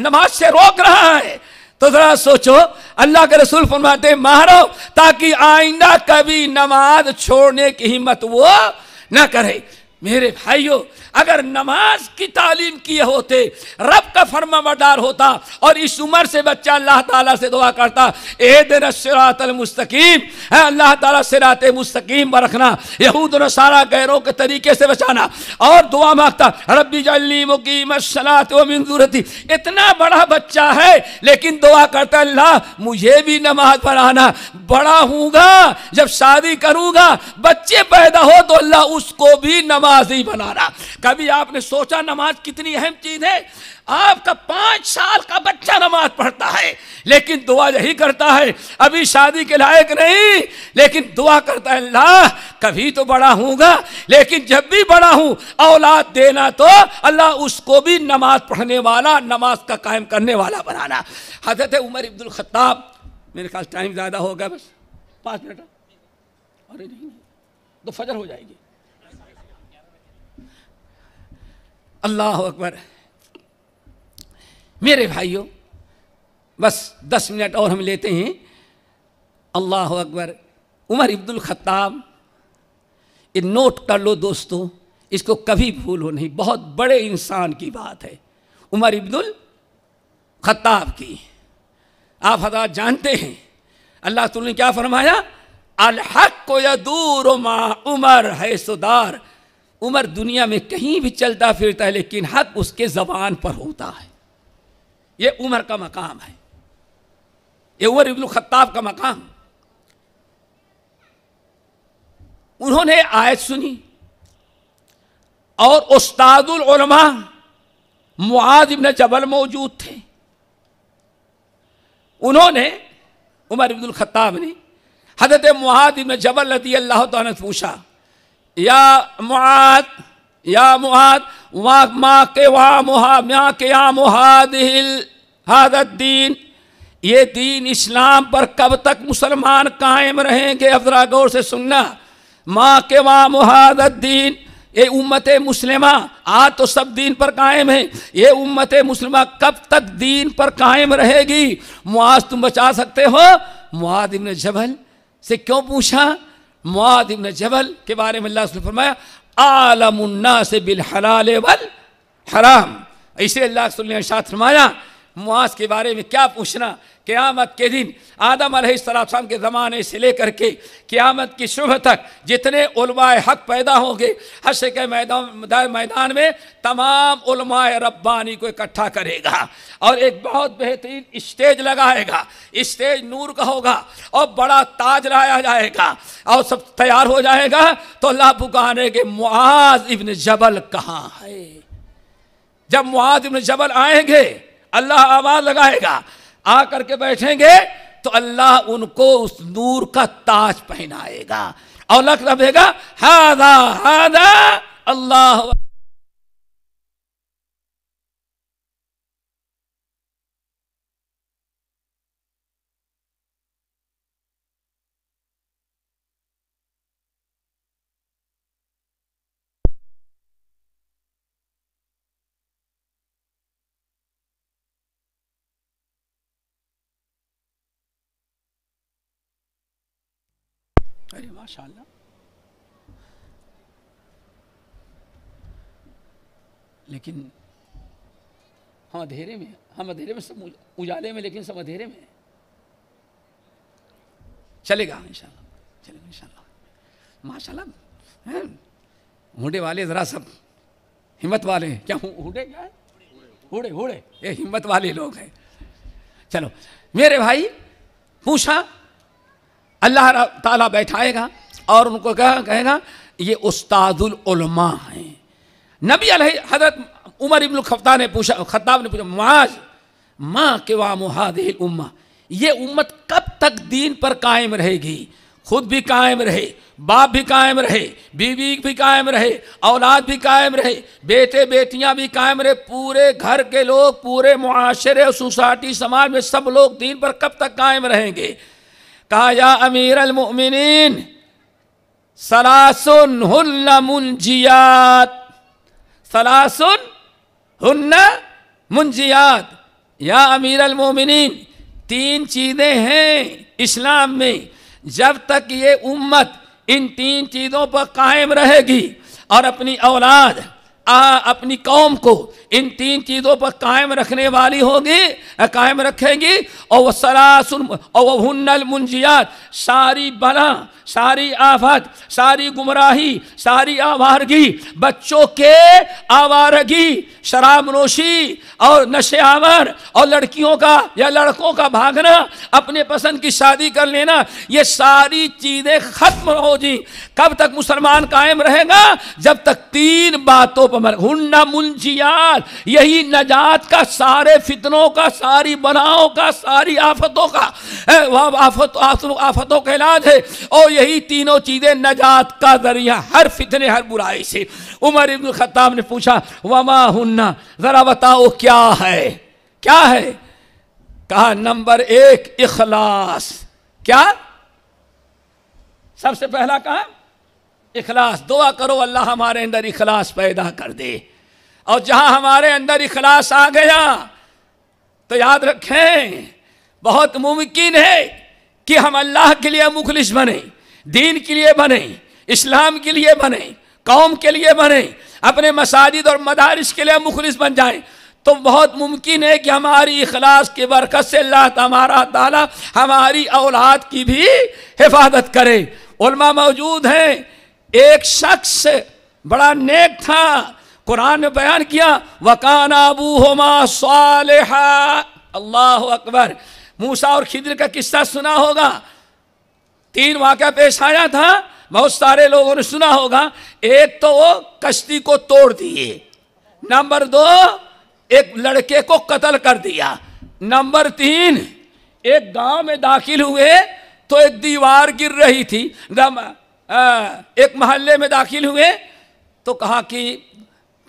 नमाज से रोक रहा है तो जरा सोचो अल्लाह के रसूल फरमाते मारो ताकि आइंदा कभी नमाज छोड़ने की हिम्मत वो ना करे मेरे भाइयों अगर नमाज की तालीम किए होते रब का फर्मा बदार होता और इस उम्र से बच्चा अल्लाह ताला से दुआ करता ए दिन मुस्तकीम है अल्लाह ताला सिरात मुस्तकीम पर रखना यहूद सारा गैरों के तरीके से बचाना और दुआ मांगता रबी जल्ली मुकीम सलात मंजूरती इतना बड़ा बच्चा है लेकिन दुआ करता अल्लाह मुझे भी नमाज पढ़ाना बड़ा होगा जब शादी करूँगा बच्चे पैदा हो तो अल्लाह उसको भी नमाजी बनाना कभी आपने सोचा नमाज कितनी अहम चीज़ है आपका पांच साल का बच्चा नमाज पढ़ता है लेकिन दुआ यही करता है अभी शादी के लायक नहीं लेकिन दुआ करता है अल्लाह कभी तो बड़ा होगा लेकिन जब भी बड़ा हूं औलाद देना तो अल्लाह उसको भी नमाज पढ़ने वाला नमाज का कायम करने वाला बनाना हजरत उमर अब्दुल ख़त्ताब मेरे ख्याल टाइम ज़्यादा होगा बस पांच मिनट अरे नहीं तो फजर हो जाएगी अल्लाह अकबर मेरे भाइयों बस दस मिनट और हम लेते हैं अल्लाह अकबर उमर इब्दुल ख़त्ताब ये नोट कर लो दोस्तों इसको कभी भूलो नहीं बहुत बड़े इंसान की बात है उमर इब्दुल ख़त्ताब की आप हजार जानते हैं अल्लाह तुल ने क्या फरमाया अलहक को या दूर उमा उमर है सुदार उमर दुनिया में कहीं भी चलता फिरता है लेकिन हक उसके ज़बान पर होता है ये उमर का मकाम है ये उमर इब्न खत्ताब का मकाम उन्होंने आयत सुनी और उस्तादुलमा मुआद इब्न जबल मौजूद थे उन्होंने उमर इब्न खत्ताब ने हजरत मुआद इब्न जबल रदी अल्लाह तन पूछा या मुआद या मुआद वहाँ माँ के वहाँ मुहा माँ के या मुहाद हादत दीन ये दीन इस्लाम पर कब तक मुसलमान कायम रहेंगे अफरा गौर से सुनना माँ के वहाँ मुहादत दीन ये उम्मत मुसलिमा आज तो सब दीन पर कायम है ये उम्मत मुसलिमा कब तक दीन पर कायम रहेगी मुआज तुम बचा सकते हो मुआद इबन जबल से क्यों पूछा मुआद इब्न जबल के बारे में अल्लाह ने फरमाया आलमुन्ना से बिल हलाल वल हराम इसे अल्लाह ने फरमाया मुआस के बारे में क्या पूछना क़्यामत के दिन आदम सलाम के ज़माने से लेकर के क़्यामत की शुभ तक जितने हक पैदा होंगे हश के मैदान मैदान में तमाम रब्बानी को इकट्ठा करेगा और एक बहुत बेहतरीन स्टेज लगाएगा स्टेज नूर का होगा और बड़ा ताज लाया जाएगा और सब तैयार हो जाएगा तो अल्लाह पुकाने के मुआज इबन जबल कहाँ है जब मुआज इबन जबल आएंगे अल्लाह आवाज लगाएगा आ करके बैठेंगे तो अल्लाह उनको उस नूर का ताज पहनाएगा और लख लगेगा हादा हादा अल्लाह माशाल्लाह लेकिन हम अंधेरे में हम अंधेरे में सब उजाले में लेकिन सब अंधेरे में चलेगा इंशाल्लाह चलेगा इंशाल्लाह माशाल्लाह हुडे वाले ज़रा सब हिम्मत वाले हैं क्या हुडे क्या है हुडे हुडे ये हिम्मत वाले लोग हैं चलो मेरे भाई पूछा अल्लाह ताला बैठाएगा और उनको कह कहेगा ये उस्तादुल उलमा हैं नबी हजरत उमर इब्न खफ्ता ने पूछा खत्ताब ने पूछा माज माँ के वा मुहाद उम्मा ये उम्मत कब तक दीन पर कायम रहेगी खुद भी कायम रहे बाप भी कायम रहे बीवी भी कायम रहे औलाद भी कायम रहे बेटे बेटियां भी कायम रहे पूरे घर के लोग पूरे मुआशरे सोसाइटी समाज में सब लोग दीन पर कब तक कायम रहेंगे कहा या अमीर अलमिन सलासुन हुन्ना मुंजियात सलासुन हुन्ना मुंजियात या अमीर अलमिन तीन चीज़ें हैं इस्लाम में जब तक ये उम्मत इन तीन चीज़ों पर कायम रहेगी और अपनी औलाद आ, अपनी कौम को इन तीन चीज़ों पर कायम रखने वाली होगी कायम रखेंगी और वह सरासुल और वह हुनल मुंजियात सारी बना सारी आफत सारी गुमराही सारी आवारगी बच्चों के आवारगी शराब नोशी और नशे आवर और लड़कियों का या लड़कों का भागना अपने पसंद की शादी कर लेना ये सारी चीज़ें ख़त्म हो जी कब तक मुसलमान कायम रहेगा जब तक तीन बातों पर मर हुन्ना मुंजियात यही नजात का सारे फितनों का सारी बनाओं का सारी आफतों का आफत आफतों का इलाज है और यह यही तीनों चीज़ें नजात का जरिया हर फितने हर बुराई से उमर इब्न खत्ताब ने पूछा वमा हुन्ना ज़रा बताओ क्या है क्या है कहा नंबर एक इखलास क्या सबसे पहला कहा इखलास दुआ करो अल्लाह हमारे अंदर इखलास पैदा कर दे और जहां हमारे अंदर इखलास आ गया तो याद रखें बहुत मुमकिन है कि हम अल्लाह के लिए मुखलिस बने दीन के लिए बने इस्लाम के लिए बने कौम के लिए बने अपने मसाजिद और मदारस के लिए मुखलिस बन जाए तो बहुत मुमकिन है कि हमारी अखलास की बरकत से अल्लाह तमारा ताला हमारी औलाद की भी हिफाजत करे उलमा मौजूद हैं एक शख्स बड़ा नेक था कुरान में बयान किया वकान अबू होमा साल अल्लाह अकबर मूसा और खिदर का किस्सा सुना होगा तीन वाक्य पेश आया था बहुत सारे लोगों ने सुना होगा एक तो वो कश्ती को तोड़ दिए नंबर दो एक लड़के को कत्ल कर दिया नंबर तीन एक गांव में दाखिल हुए तो एक दीवार गिर रही थी आ, एक मोहल्ले में दाखिल हुए तो कहा कि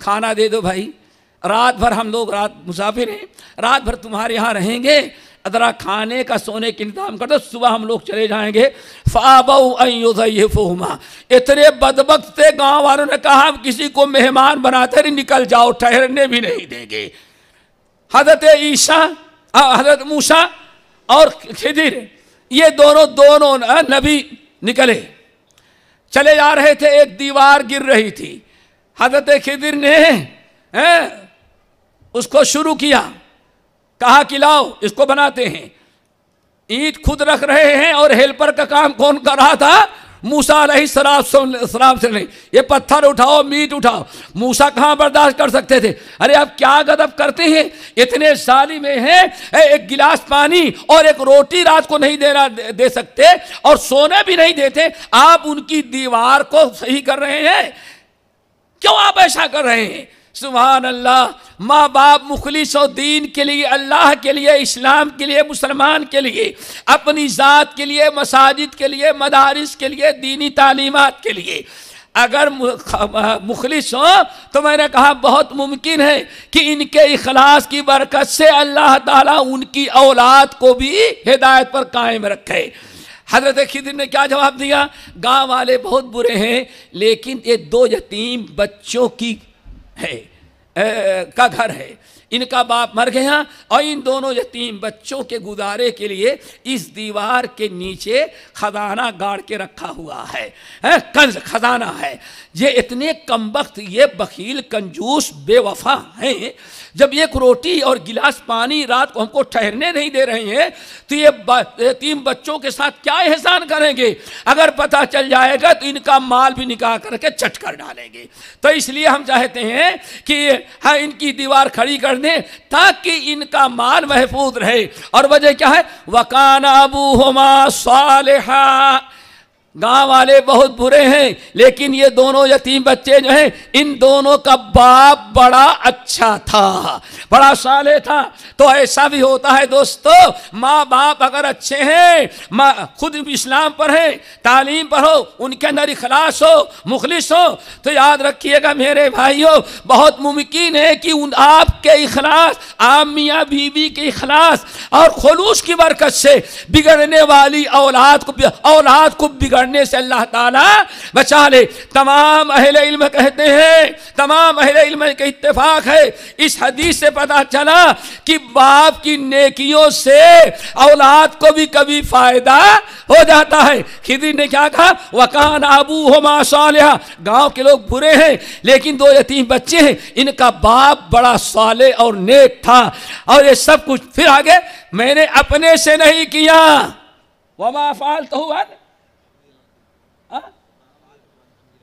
खाना दे दो भाई रात भर हम लोग रात मुसाफिर हैं रात भर तुम्हारे यहाँ रहेंगे अदरा खाने का सोने के इंतजाम कर दो सुबह हम लोग चले जाएंगे फ़ाबा इतने बदबक थे गाँव वालों ने कहा हम किसी को मेहमान बनाते नहीं निकल जाओ ठहरने भी नहीं देंगे हजरत ईशा हजरत मूसा और खिदिर ये दोनों दोनों नबी निकले चले जा रहे थे एक दीवार गिर रही थी हजरत खिदिर ने है, उसको शुरू किया कहा कि लाओ इसको बनाते हैं ईट खुद रख रहे हैं और हेल्पर का काम कौन कर रहा था मूसा नहीं शराब शराब से नहीं ये पत्थर उठाओ मीट उठाओ मूसा कहाँ बर्दाश्त कर सकते थे अरे आप क्या गदब करते हैं इतने साली में हैं एक गिलास पानी और एक रोटी रात को नहीं देना दे सकते और सोने भी नहीं देते आप उनकी दीवार को सही कर रहे हैं क्यों आप ऐसा कर रहे हैं सुबहान अल्लाह माँ बाप मुखलिस दीन के लिए अल्लाह के लिए इस्लाम के लिए मुसलमान के लिए अपनी ज़ात के लिए मसाजिद के लिए मदारस के लिए दीनी तालीमत के लिए अगर मुखलिस हो तो मैंने कहा बहुत मुमकिन है कि इनके अखलास की बरकत से अल्लाह ताला उनकी औलाद को भी हिदायत पर कायम रखे हजरत खिदिर ने क्या जवाब दिया गांव वाले बहुत बुरे हैं लेकिन ये दो यतीम बच्चों की है ए, का घर है इनका बाप मर गया और इन दोनों यतीम बच्चों के गुजारे के लिए इस दीवार के नीचे खजाना गाड़ के रखा हुआ है, कंज खजाना है ये इतने कम वक्त ये बकील कंजूस बेवफा हैं जब एक रोटी और गिलास पानी रात को हमको ठहरने नहीं दे रहे हैं तो ये तीन बच्चों के साथ क्या एहसान करेंगे अगर पता चल जाएगा तो इनका माल भी निकाह करके चट कर डालेंगे तो इसलिए हम चाहते हैं कि हाँ इनकी दीवार खड़ी कर दें ताकि इनका माल महफूज रहे और वजह क्या है वकान अबू होमा गांव वाले बहुत बुरे हैं लेकिन ये दोनों यतीम बच्चे जो हैं इन दोनों का बाप बड़ा अच्छा था बड़ा साले था तो ऐसा भी होता है दोस्तों माँ बाप अगर अच्छे हैं माँ खुद इस्लाम पर हैं तालीम पर हो उनके अंदर इखलास हो मुखलिस हो तो याद रखिएगा मेरे भाइयों बहुत मुमकिन है कि उन आपके इखलास आम मियाँ बीवी के इखलास और खलूस की बरकत से बिगड़ने वाली औलाद को औलाद को बिगड़ पढ़ने से अल्लाह ताला बचा ले तमाम अहले इल्म कहते हैं तमाम अहले इल्म के इत्तेफाक है इस हदीस से पता चला कि बाप की नेकियों से औलाद को भी कभी फ़ायदा हो जाता है खिदरी ने क्या कहा वकान आबू हो माशालिया गांव के लोग बुरे हैं लेकिन दो यतीम बच्चे हैं इनका बाप बड़ा साले और नेक था और ये सब कुछ फिर आगे मैंने अपने से नहीं किया वमा फाल तो हुआ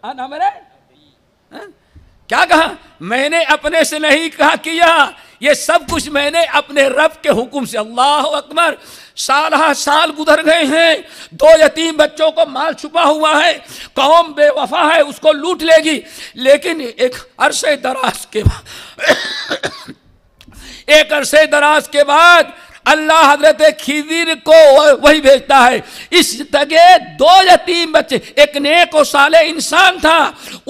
हाँ, हाँ क्या कहा मैंने अपने से नहीं कहा किया ये सब कुछ मैंने अपने रब के हुक्म से अल्लाह अकबर साल साल गुजर गए हैं दो यतीम बच्चों को माल छुपा हुआ है कौम बेवफा है उसको लूट लेगी लेकिन एक अरसे दराज के बाद एक अरसे दराज के बाद अल्लाह हजरत खिजिर को वही भेजता है इस तगे दो यतीम बच्चे एक नेक और साले इंसान था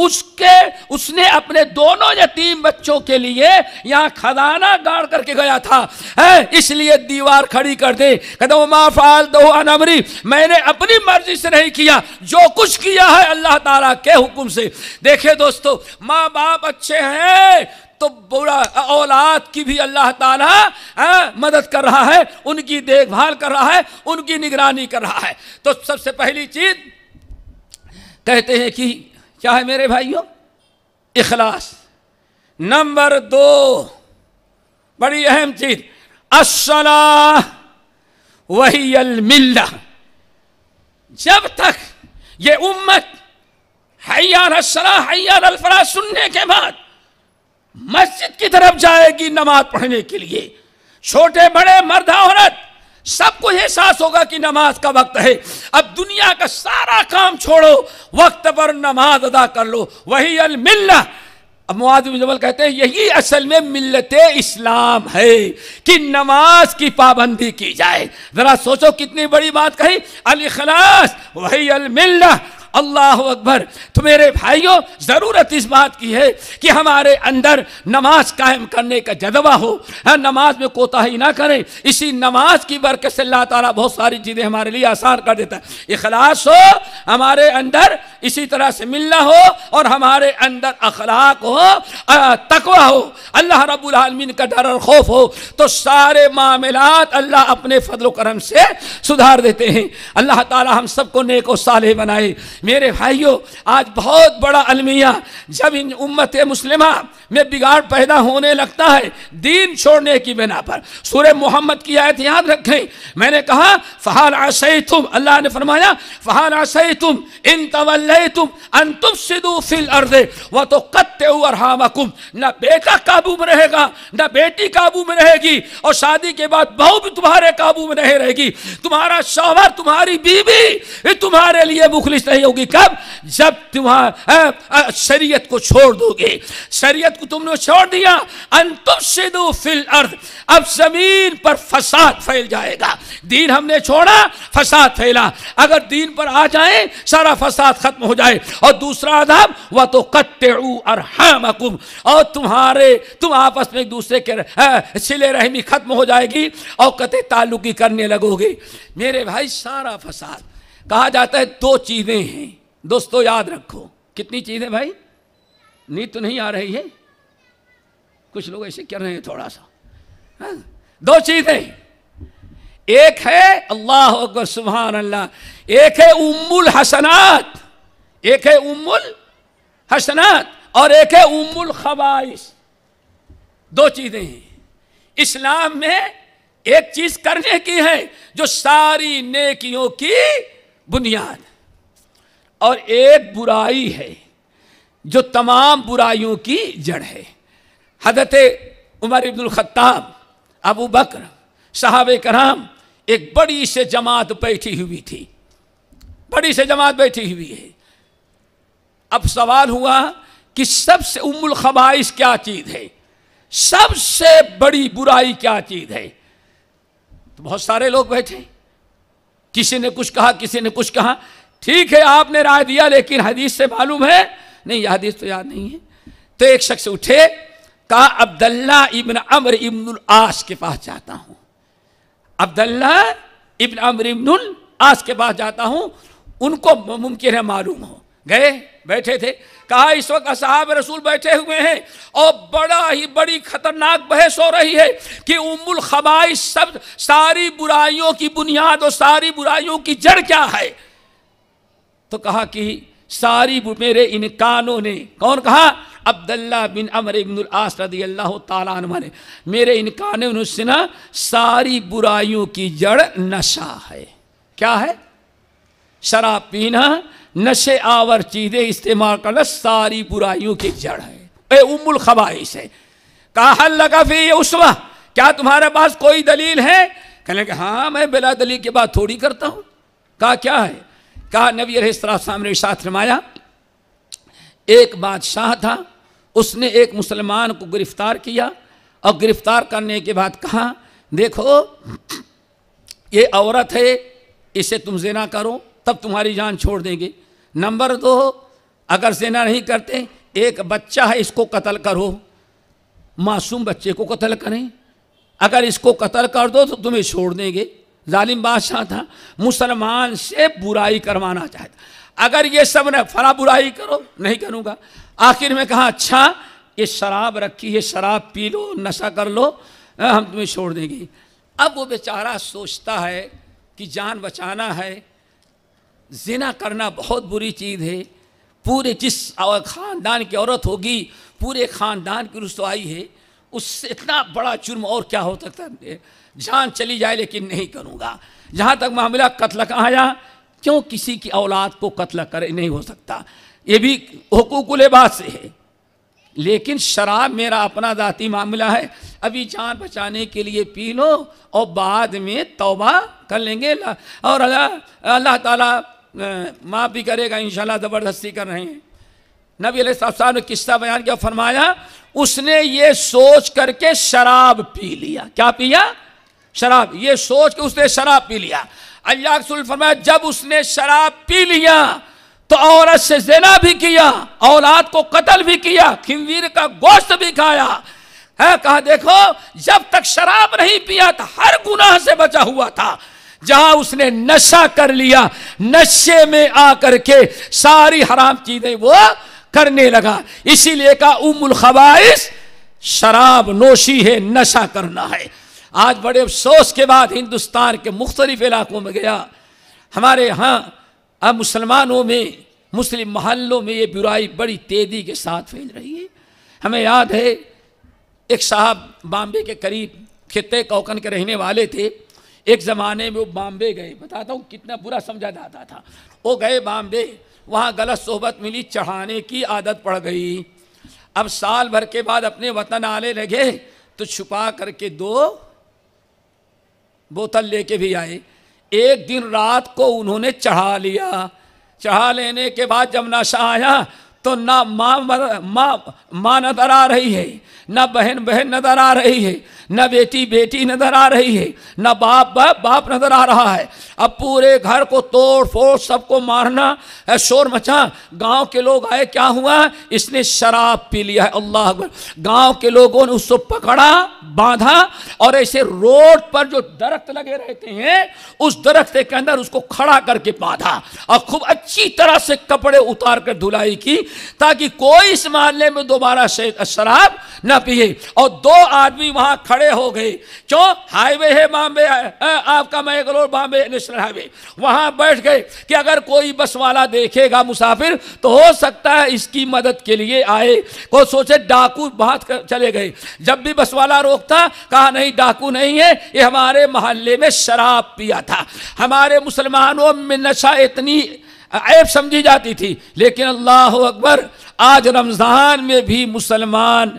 उसके उसने अपने दोनों यतीम बच्चों के लिए यहाँ खजाना गाड़ करके गया था है इसलिए दीवार खड़ी कर दे कदम माफाल दो अनमरी मैंने अपनी मर्जी से नहीं किया जो कुछ किया है अल्लाह ताला के हुक्म से देखे दोस्तों माँ बाप अच्छे हैं तो औलाद की भी अल्लाह ताला आ, मदद कर रहा है उनकी देखभाल कर रहा है उनकी निगरानी कर रहा है तो सबसे पहली चीज कहते हैं कि क्या है मेरे भाइयों इखलास नंबर दो बड़ी अहम चीज असला वही अलमिल्ला जब तक ये उम्मत हयार असला हयार अलफरा सुनने के बाद मस्जिद की तरफ जाएगी नमाज पढ़ने के लिए छोटे बड़े मर्द औरत सबको एहसास होगा कि नमाज का वक्त है अब दुनिया का सारा काम छोड़ो वक्त पर नमाज अदा कर लो वही अल मिलना अब मुआजम जबल कहते हैं यही असल में मिलत इस्लाम है कि नमाज की पाबंदी की जाए ज़रा सोचो कितनी बड़ी बात कही अल खलास वही अल मिलना अल्लाह अकबर तो मेरे भाइयों ज़रूरत इस बात की है कि हमारे अंदर नमाज कायम करने का जज्बा हो हाँ, नमाज में कोताही ना करें इसी नमाज की बरकत से अल्लाह ताला बहुत सारी चीज़ें हमारे लिए आसान कर देता है इखलास हो हमारे अंदर इसी तरह से मिलना हो और हमारे अंदर अखलाक हो तकवा हो अल्लाह रबालमीन का डर और खौफ हो तो सारे मामलात अल्लाह अपने फजल करम से सुधार देते हैं अल्लाह ताला हम सबको नेक और साले बनाए मेरे भाइयों आज बहुत बड़ा अलमिया जब इन उम्मत मुस्लिमा में बिगाड़ पैदा होने लगता है दीन छोड़ने की बिना पर सूर्य मोहम्मद की आयत याद रखें मैंने कहा फ़हाल आशय तुम अल्लाह ने फरमाया फ़हाल आशय तुम इन तवल तुम अन तुम सिदू फिल अर्दे वह तो कत्ते न बेटा काबू में रहेगा न बेटी काबू में रहेगी और शादी के बाद बहू भी तुम्हारे काबू में नहीं रहेगी तुम्हारा शोहर तुम्हारी बीवी तुम्हारे लिए मुखलिस नहीं होगी कब जब तुम्हार शरीयत को छोड़ दोगे शरीयत को तुमने छोड़ दिया अंतुम दो फिल अर्थ अब जमीन पर फसाद फैल जाएगा दीन हमने छोड़ा फसाद फैला अगर दीन पर आ जाए सारा फसाद खत्म हो जाए और दूसरा आदाब वह तो कत्ते अरहमकुम और तुम्हारे तुम आपस में एक दूसरे के सिले रहमी खत्म हो जाएगी और कते ताल्लुकी करने लगोगे मेरे भाई सारा फसाद कहा जाता है दो चीज़ें हैं दोस्तों याद रखो कितनी चीज़ें भाई नींद तो नहीं आ रही है कुछ लोग ऐसे कर रहे हैं थोड़ा सा हा? दो चीज़ें एक है अल्लाह अकबर सुबहान अल्लाह एक है उम्मुल हसनात एक है उम्मुल हसनात और एक है उम्मुल खबाइश दो चीज़ें हैं इस्लाम में एक चीज़ करने की है जो सारी नेकियों की बुनियाद और एक बुराई है जो तमाम बुराइयों की जड़ है हजरत उमर खत्ताब अबू बकर साहब कराम एक बड़ी से जमात बैठी हुई थी बड़ी से जमात बैठी हुई है अब सवाल हुआ कि सबसे उमुल खबाइश क्या चीज़ है सबसे बड़ी बुराई क्या चीज़ है तो बहुत सारे लोग बैठे किसी ने कुछ कहा किसी ने कुछ कहा ठीक है आपने राय दिया लेकिन हदीस से मालूम है नहीं हदीस तो याद नहीं है तो एक शख्स उठे कहा अब्दुल्ला इबन अमर इबन आस के पास जाता हूं अब्दुल्ला इबन अमर इबन आस के पास जाता हूं उनको मुमकिन है मालूम हो गए बैठे थे कहा इस वक्त असहाब रसूल बैठे हुए हैं और बड़ा ही बड़ी खतरनाक बहस हो रही है कि उमुल खबाई सब सारी बुराइयों की बुनियाद और सारी बुराइयों की जड़ क्या है तो कहा कि सारी मेरे इन कानों ने कौन कहा अब्दुल्ला बिन अमर इबन आस रदी अल्लाह तला ने मेरे इन कानों ने सुना सारी बुराइयों की जड़ नशा है क्या है शराब पीना नशे आवर चीज़ें इस्तेमाल करना सारी बुराइयों की जड़ है ए उमुल खबाइश है कहा हल लगा फिर ये उसवा क्या तुम्हारे पास कोई दलील है कहने के हाँ मैं बिला दलील की बात थोड़ी करता हूं कहा क्या है कहा नबी अलैहिस्सलाम ने साथ रमाया एक बादशाह था उसने एक मुसलमान को गिरफ्तार किया और गिरफ्तार करने के बाद कहा देखो ये औरत है इसे तुम जिना करो तब तुम्हारी जान छोड़ देंगे नंबर दो अगर सेना नहीं करते एक बच्चा है इसको कत्ल करो मासूम बच्चे को कत्ल करें अगर इसको कत्ल कर दो तो तुम्हें छोड़ देंगे जालिम बादशाह था मुसलमान से बुराई करवाना चाहता अगर ये सब ने फला बुराई करो नहीं करूँगा आखिर में कहा अच्छा ये शराब रखी है शराब पी लो नशा कर लो हम तुम्हें छोड़ देंगे अब वो बेचारा सोचता है कि जान बचाना है जिना करना बहुत बुरी चीज़ है पूरे जिस ख़ानदान की औरत होगी पूरे ख़ानदान की रसवाई है उससे इतना बड़ा जुर्म और क्या हो सकता है जान चली जाए लेकिन नहीं करूँगा जहाँ तक मामला कत्ल का आया क्यों किसी की औलाद को कत्ल करे नहीं हो सकता ये भी हकूकुल बात से है लेकिन शराब मेरा अपना ज़ाती मामला है अभी जान बचाने के लिए पी लो और बाद में तौबा कर लेंगे और अल्लाह अल्लाह ताला माफ़ भी करेगा इन ज़बरदस्ती कर रहे हैं नबी साहब ने किस्सा बयान किया फरमाया उसने ये सोच करके शराब पी लिया क्या पिया शराब ये सोच के उसने शराब पी लिया अल्लाह रसूल फरमाया जब उसने शराब पी लिया तो औरत से जेना भी किया औलाद को कत्ल भी किया खिमवीर का गोश्त भी खाया है कहा देखो जब तक शराब नहीं पिया था तो हर गुनाह से बचा हुआ था जहां उसने नशा कर लिया नशे में आकर के सारी हराम चीजें वो करने लगा इसीलिए कहा उमुल खबाइश शराब नोशी है नशा करना है आज बड़े अफसोस के बाद हिंदुस्तान के मुख्तलिफ इलाकों में गया हमारे यहाँ अब मुसलमानों में मुस्लिम मोहल्लों में ये बुराई बड़ी तेज़ी के साथ फैल रही है हमें याद है एक साहब बॉम्बे के करीब खत्ते कौकन के रहने वाले थे एक ज़माने में वो बॉम्बे गए बताता हूँ कितना बुरा समझा जाता था वो गए बॉम्बे वहाँ गलत सोहबत मिली चढ़ाने की आदत पड़ गई अब साल भर के बाद अपने वतन आने लगे तो छुपा करके दो बोतल लेके भी आए एक दिन रात को उन्होंने चढ़ा लिया चढ़ा लेने के बाद जब नशा आया तो ना माँ माँ माँ नजर आ रही है ना बहन बहन नजर आ रही है ना बेटी बेटी नजर आ रही है ना बाप बाप बाप नजर आ रहा है अब पूरे घर को तोड़ फोड़ सबको मारना है शोर मचा गांव के लोग आए क्या हुआ इसने शराब पी लिया है अल्लाह गांव के लोगों ने उसको पकड़ा बांधा और ऐसे रोड पर जो दरख्त लगे रहते हैं उस दरख्त के अंदर उसको खड़ा करके बांधा और खूब अच्छी तरह से कपड़े उतार कर धुलाई की ताकि कोई इस मामले में दोबारा शराब न पिए और दो आदमी वहां खड़े हो गए क्यों हाईवे है बॉम्बे आपका मैगलोर बॉम्बे नेशनल हाईवे वहां बैठ गए कि अगर कोई बस वाला देखेगा मुसाफिर तो हो सकता है इसकी मदद के लिए आए को सोचे डाकू बात चले गए जब भी बस वाला रोकता कहा नहीं डाकू नहीं है ये हमारे मोहल्ले में शराब पिया था हमारे मुसलमानों में नशा इतनी ऐब समझी जाती थी लेकिन अल्लाह अकबर आज रमज़ान में भी मुसलमान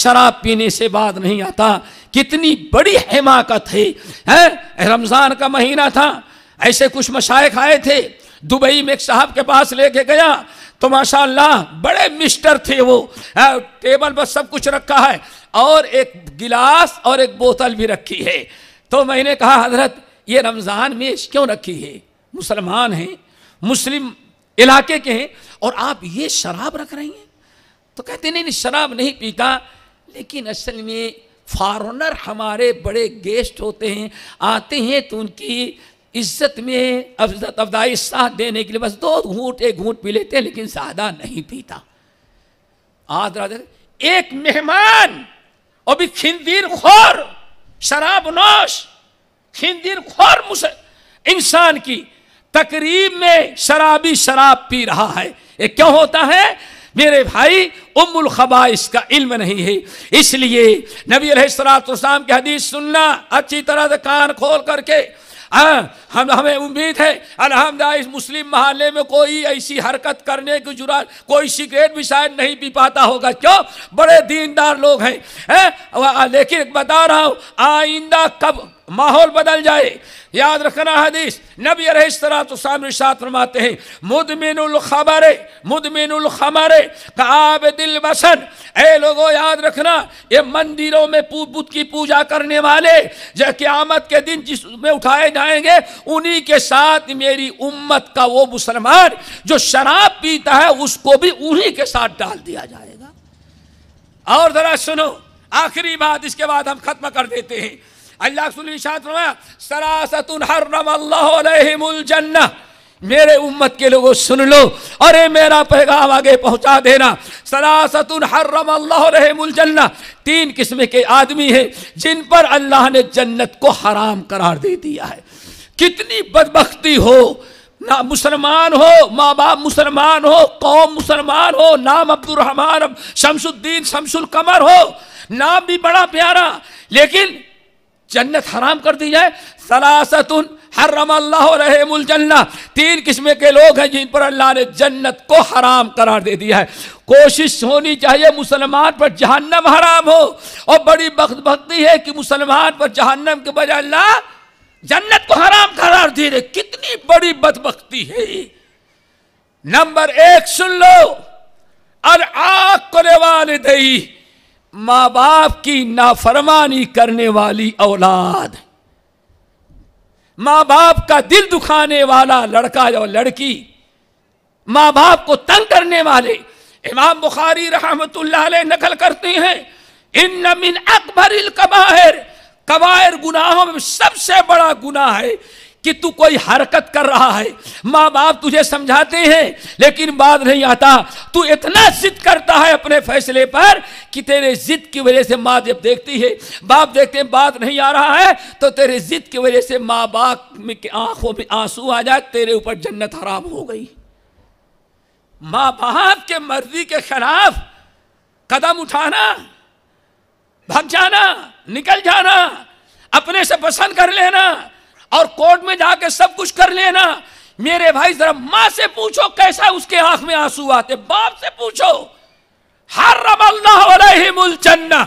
शराब पीने से बात नहीं आता कितनी बड़ी हिमाकत है है? रमज़ान का महीना था ऐसे कुछ मशाइ आए थे दुबई में एक साहब के पास लेके गया तो माशाल्लाह बड़े मिस्टर थे वो टेबल पर सब कुछ रखा है और एक गिलास और एक बोतल भी रखी है तो मैंने कहा हजरत ये रमज़ान में क्यों रखी है मुसलमान हैं मुस्लिम इलाके के हैं और आप ये शराब रख रही हैं तो कहते नहीं नहीं शराब नहीं पीता लेकिन असल में फॉरनर हमारे बड़े गेस्ट होते हैं आते हैं तो उनकी इज्जत में अफजत अफदाई साथ देने के लिए बस दो घूट एक घूट पी लेते हैं लेकिन ज़्यादा नहीं पीता आज रात एक मेहमान अभी खिंदिर खिंदीर खोर शराब नोश खिंदीर खोर इंसान की तकरीब में शराबी शराब पी रहा है ये क्यों होता है मेरे भाई उम्मुल खबाइस का इल्म नहीं है इसलिए नबी सलाम की हदीस सुनना अच्छी तरह से कान खोल करके आ, हाँ, हम हमें उम्मीद है अलहमदा इस मुस्लिम मोहल्ले में कोई ऐसी हरकत करने की जुरात कोई सिगरेट भी शायद नहीं पी पाता होगा क्यों बड़े दीनदार लोग हैं है? लेकिन बता रहा हूँ आइंदा कब माहौल बदल जाए याद रखना हदीस नबी तो सामने साथ रमाते हैं मुदमिन खबारे मुदमिन खमरे काब दिल बसन ए लोगो याद रखना ये मंदिरों में बुद्ध की पूजा करने वाले जो क्यामत के दिन जिसमें उठाए जाएंगे उन्हीं के साथ मेरी उम्मत का वो मुसलमान जो शराब पीता है उसको भी उन्हीं के साथ डाल दिया जाएगा और ज़रा सुनो आखिरी बात इसके बाद हम खत्म कर देते हैं अल्लाह सरासतुलजन्ना मेरे उम्मत के लोगों सुन लो अरे मेरा पैगाम आगे पहुंचा देना सरासतुल हर्रम अल्लाहमुलजन्ना तीन किस्म के आदमी हैं जिन पर अल्लाह ने जन्नत को हराम करार दे दिया है कितनी बदबख्ती हो ना मुसलमान हो माँ बाप मुसलमान हो कौम मुसलमान हो नाम अब्दुलरहमान शमसुद्दीन शमसुल कमर हो नाम भी बड़ा प्यारा लेकिन जन्नत हराम कर दी जाए सलासतुन हर्रम अल्लाह जन्ना तीन किस्म के लोग हैं जिन पर अल्लाह ने जन्नत को हराम करार दे दिया है कोशिश होनी चाहिए मुसलमान पर जहन्नम हराम हो और बड़ी बख्त भक्ति है कि मुसलमान पर जहन्नम के बजाय अल्लाह जन्नत को हराम करार दे रहे कितनी बड़ी बदबख्ती है नंबर एक सुन लो अरे आग करे वाले दई माँ बाप की नाफरमानी करने वाली औलाद माँ बाप का दिल दुखाने वाला लड़का या लड़की माँ बाप को तंग करने वाले इमाम बुखारी रहमत नकल करते हैं इन नमिन अकबर कबाहर कबायर गुनाहों में सबसे बड़ा गुनाह है कि तू कोई हरकत कर रहा है माँ बाप तुझे समझाते हैं लेकिन बाद नहीं आता तू इतना जिद करता है अपने फैसले पर कि तेरे जिद की वजह से माँ जब देखती है बाप देखते हैं बात नहीं आ रहा है तो तेरे जिद की वजह से माँ बाप में आंखों में आंसू आ जाए तेरे ऊपर जन्नत हराम हो गई माँ बाप के मर्जी के खिलाफ कदम उठाना भग जाना निकल जाना अपने से पसंद कर लेना और कोर्ट में जाके सब कुछ कर लेना मेरे भाई जरा माँ से पूछो कैसा उसके आंख में आंसू आते बाप से पूछो हर रमल्ला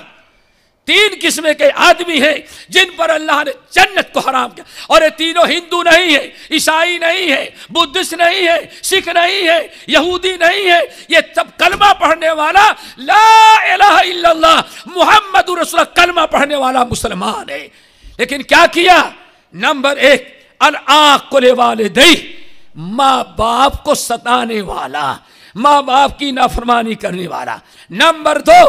तीन किस्म के आदमी हैं जिन पर अल्लाह ने जन्नत को हराम किया और ये तीनों हिंदू नहीं है ईसाई नहीं है बुद्धिस्ट नहीं है सिख नहीं है यहूदी नहीं है ये सब कलमा पढ़ने वाला ला इल्लल्लाह मोहम्मद रसूल कलमा पढ़ने वाला मुसलमान है लेकिन क्या किया नंबर एक अल आकुल दई माँ बाप को सताने वाला माँ बाप की नाफरमानी करने वाला नंबर दो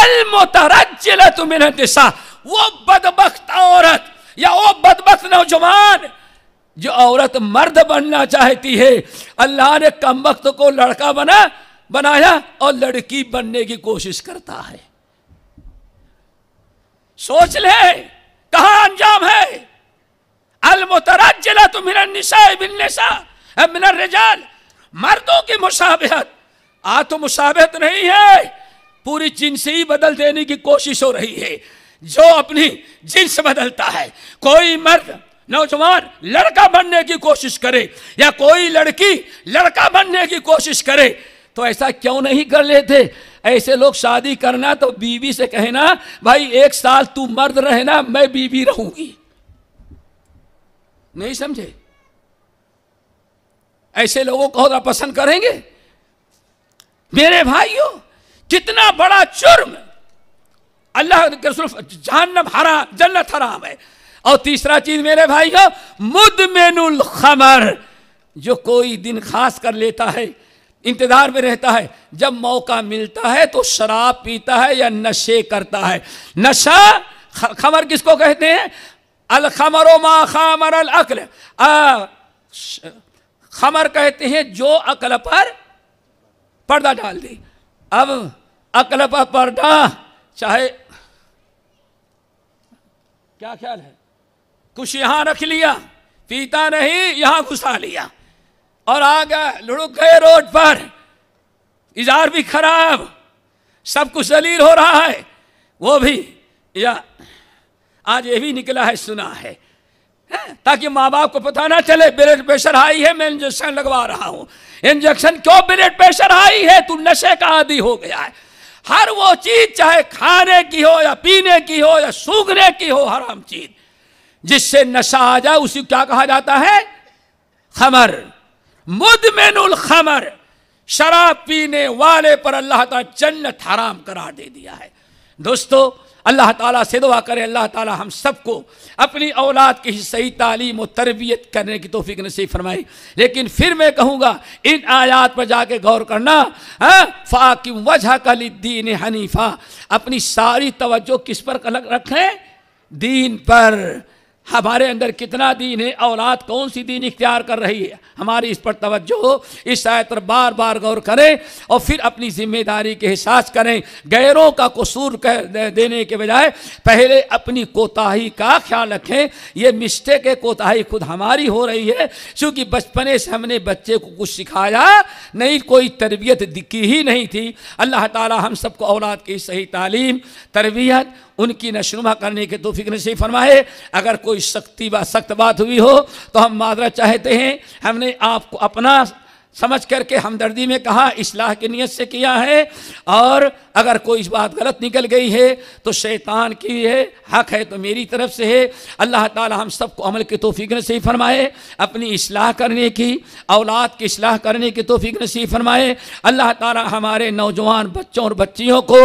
अलमतरजल तुम्हें दिशा वो बदबख्त औरत या वो बदबक नौजवान जो औरत मर्द बनना चाहती है अल्लाह ने कम वक्त को लड़का बना बनाया और लड़की बनने की कोशिश करता है सोच ले कहा अंजाम है अलमतराजला तुम रिजाल मर्दों की मुशाबहत आ तो मुशाबहत नहीं है पूरी जिन्स ही बदल देने की कोशिश हो रही है जो अपनी जिन्स बदलता है कोई मर्द नौजवान लड़का बनने की कोशिश करे या कोई लड़की लड़का बनने की कोशिश करे तो ऐसा क्यों नहीं कर लेते ऐसे लोग शादी करना तो बीवी से कहना भाई एक साल तू मर्द रहना मैं बीवी रहूंगी नहीं समझे ऐसे लोगों को पसंद करेंगे मेरे भाइयों कितना बड़ा चुर्म अल्लाह के जहन्नम हरा जन्नत हराम है और तीसरा चीज मेरे भाई मुद मुदमेनुल खमर जो कोई दिन खास कर लेता है इंतजार में रहता है जब मौका मिलता है तो शराब पीता है या नशे करता है नशा खबर किसको कहते हैं अलखमरो मा खामर अल अकल खमर कहते हैं जो अकल पर पर्दा डाल दे अब अकल पर पर्दा चाहे क्या ख्याल है कुछ यहां रख लिया पीता नहीं यहाँ घुसा लिया और आ गए लुढ़क गए रोड पर इजार भी खराब सब कुछ जलील हो रहा है वो भी या आज ये भी निकला है सुना है ताकि माँ बाप को पता ना चले ब्लड प्रेशर हाई है मैं इंजेक्शन लगवा रहा हूं इंजेक्शन क्यों ब्लड प्रेशर हाई है तू नशे का आदि हो गया है हर वो चीज चाहे खाने की हो या पीने की हो या सूखने की हो हराम चीज जिससे नशा आ जाए उसी क्या कहा जाता है खमर मुदमिनुल खमर शराब पीने वाले पर अल्लाह ताला जन्नत हराम करार दे दिया है दोस्तों अल्लाह ताला से दुआ करें अल्लाह ताला हम सबको अपनी औलाद की सही तालीम और तरबियत करने की तोफीक नसीब फरमाई लेकिन फिर मैं कहूँगा इन आयात पर जाके गौर करना हाँ, फाकि वजह कलीदीन हनीफा अपनी सारी तवज्जो किस पर रखें दीन पर हमारे अंदर कितना दीन है औलाद कौन सी दीन इख्तियार कर रही है हमारी इस पर तवज्जो इस आयत पर बार बार गौर करें और फिर अपनी जिम्मेदारी के एहसास करें गैरों का कसूर कह देने के बजाय पहले अपनी कोताही का ख्याल रखें ये मिस्टेक है कोताही खुद हमारी हो रही है क्योंकि बचपने से हमने बच्चे को कुछ सिखाया नहीं कोई तरबियत की ही नहीं थी अल्लाह ताला हम सबको औलाद की सही तालीम तरबियत उनकी नशनुमा करने के तोफिक से फरमाए अगर कोई सख्ती बा सख्त बात हुई हो तो हम मादरा चाहते हैं हमने आपको अपना समझ करके हमदर्दी में कहा इसलाह की नीयत से किया है और अगर कोई इस बात गलत निकल गई है तो शैतान की है हक है तो मेरी तरफ से है अल्लाह ताला हम सबको अमल की तोफ़ी नसीब फरमाए अपनी इसलाह करने की औलाद की इसलाह करने की तोफ़ी नसीब फरमाए अल्लाह ताला हमारे नौजवान बच्चों और बच्चियों को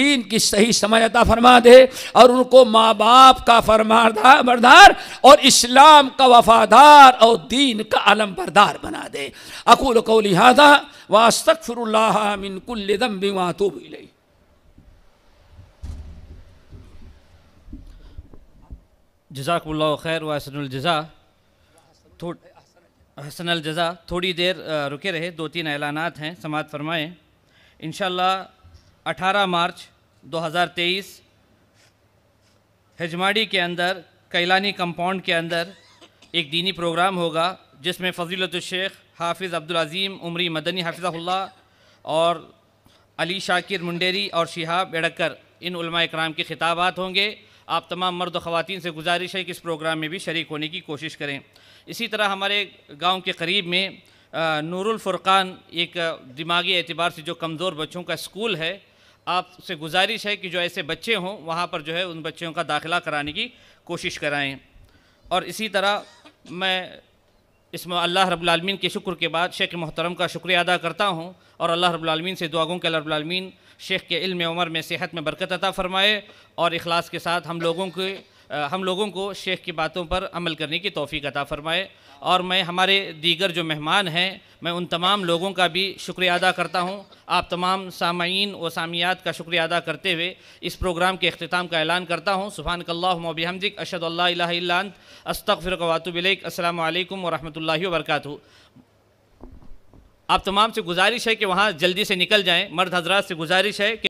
दीन की सही समयता फरमा दे और उनको माँ बाप का फरमारदार बरदार और इस्लाम का वफादार और दीन का अलम बरदार बना दे अकु अकूल को लिहाजा वास्तफ़िरमिनकुल्लम बिमा तो भी लई जजाकल्ला खैर वासनजज़ा हसन अलजज़ा थोड़ी देर रुके रहे दो तीन ऐलानात हैं समात फरमाएँ इन 18 मार्च 2023 हजमाड़ी के अंदर कैलानी कंपाउंड के अंदर एक दीनी प्रोग्राम होगा जिसमें फजीलत शेख हाफिज़ अब्दुलज़ीम उमरी मदनी हाफिज़ल्ला और अली शाकिर मुंडेरी और शिहाब एडक्कर इन कराम के खिताबात होंगे आप तमाम मर्द ख़वान से गुजारिश है कि इस प्रोग्राम में भी शरीक होने की कोशिश करें इसी तरह हमारे गांव के करीब में नूरफुरक़ान एक दिमागी एतबार से जो कमज़ोर बच्चों का स्कूल है आपसे गुजारिश है कि जो ऐसे बच्चे हों वहाँ पर जो है उन बच्चों का दाखिला कराने की कोशिश कराएँ और इसी तरह मैं इसमें अल्लाह रबालमीन के शुक्र के बाद शेख मोहतरम का शुक्रिया अदा करता हूँ और अल्लाह रबालमीन से दुआगों के रबालमीन शेख के इल्म उमर में सेहत में बरकत अता फ़रमाए और अखलास के साथ हम लोगों के हम लोगों को शेख की बातों पर अमल करने की तोफ़ी अता फ़रमाए और मैं हमारे दीगर जो मेहमान हैं मैं उन तमाम लोगों का भी शुक्रिया अदा करता हूँ आप तमाम सामीन व सामियात का शुक्रिया अदा करते हुए इस प्रोग्राम के अख्ताम का ऐलान करता हूँ सुबहान हमजिक अशद अस्तफ़िर वातुबिलक अल्लाम वरहमल वरक आप तमाम से गुजारिश है कि वहाँ जल्दी से निकल जाएँ मर्द हजरात से गुजारिश है कि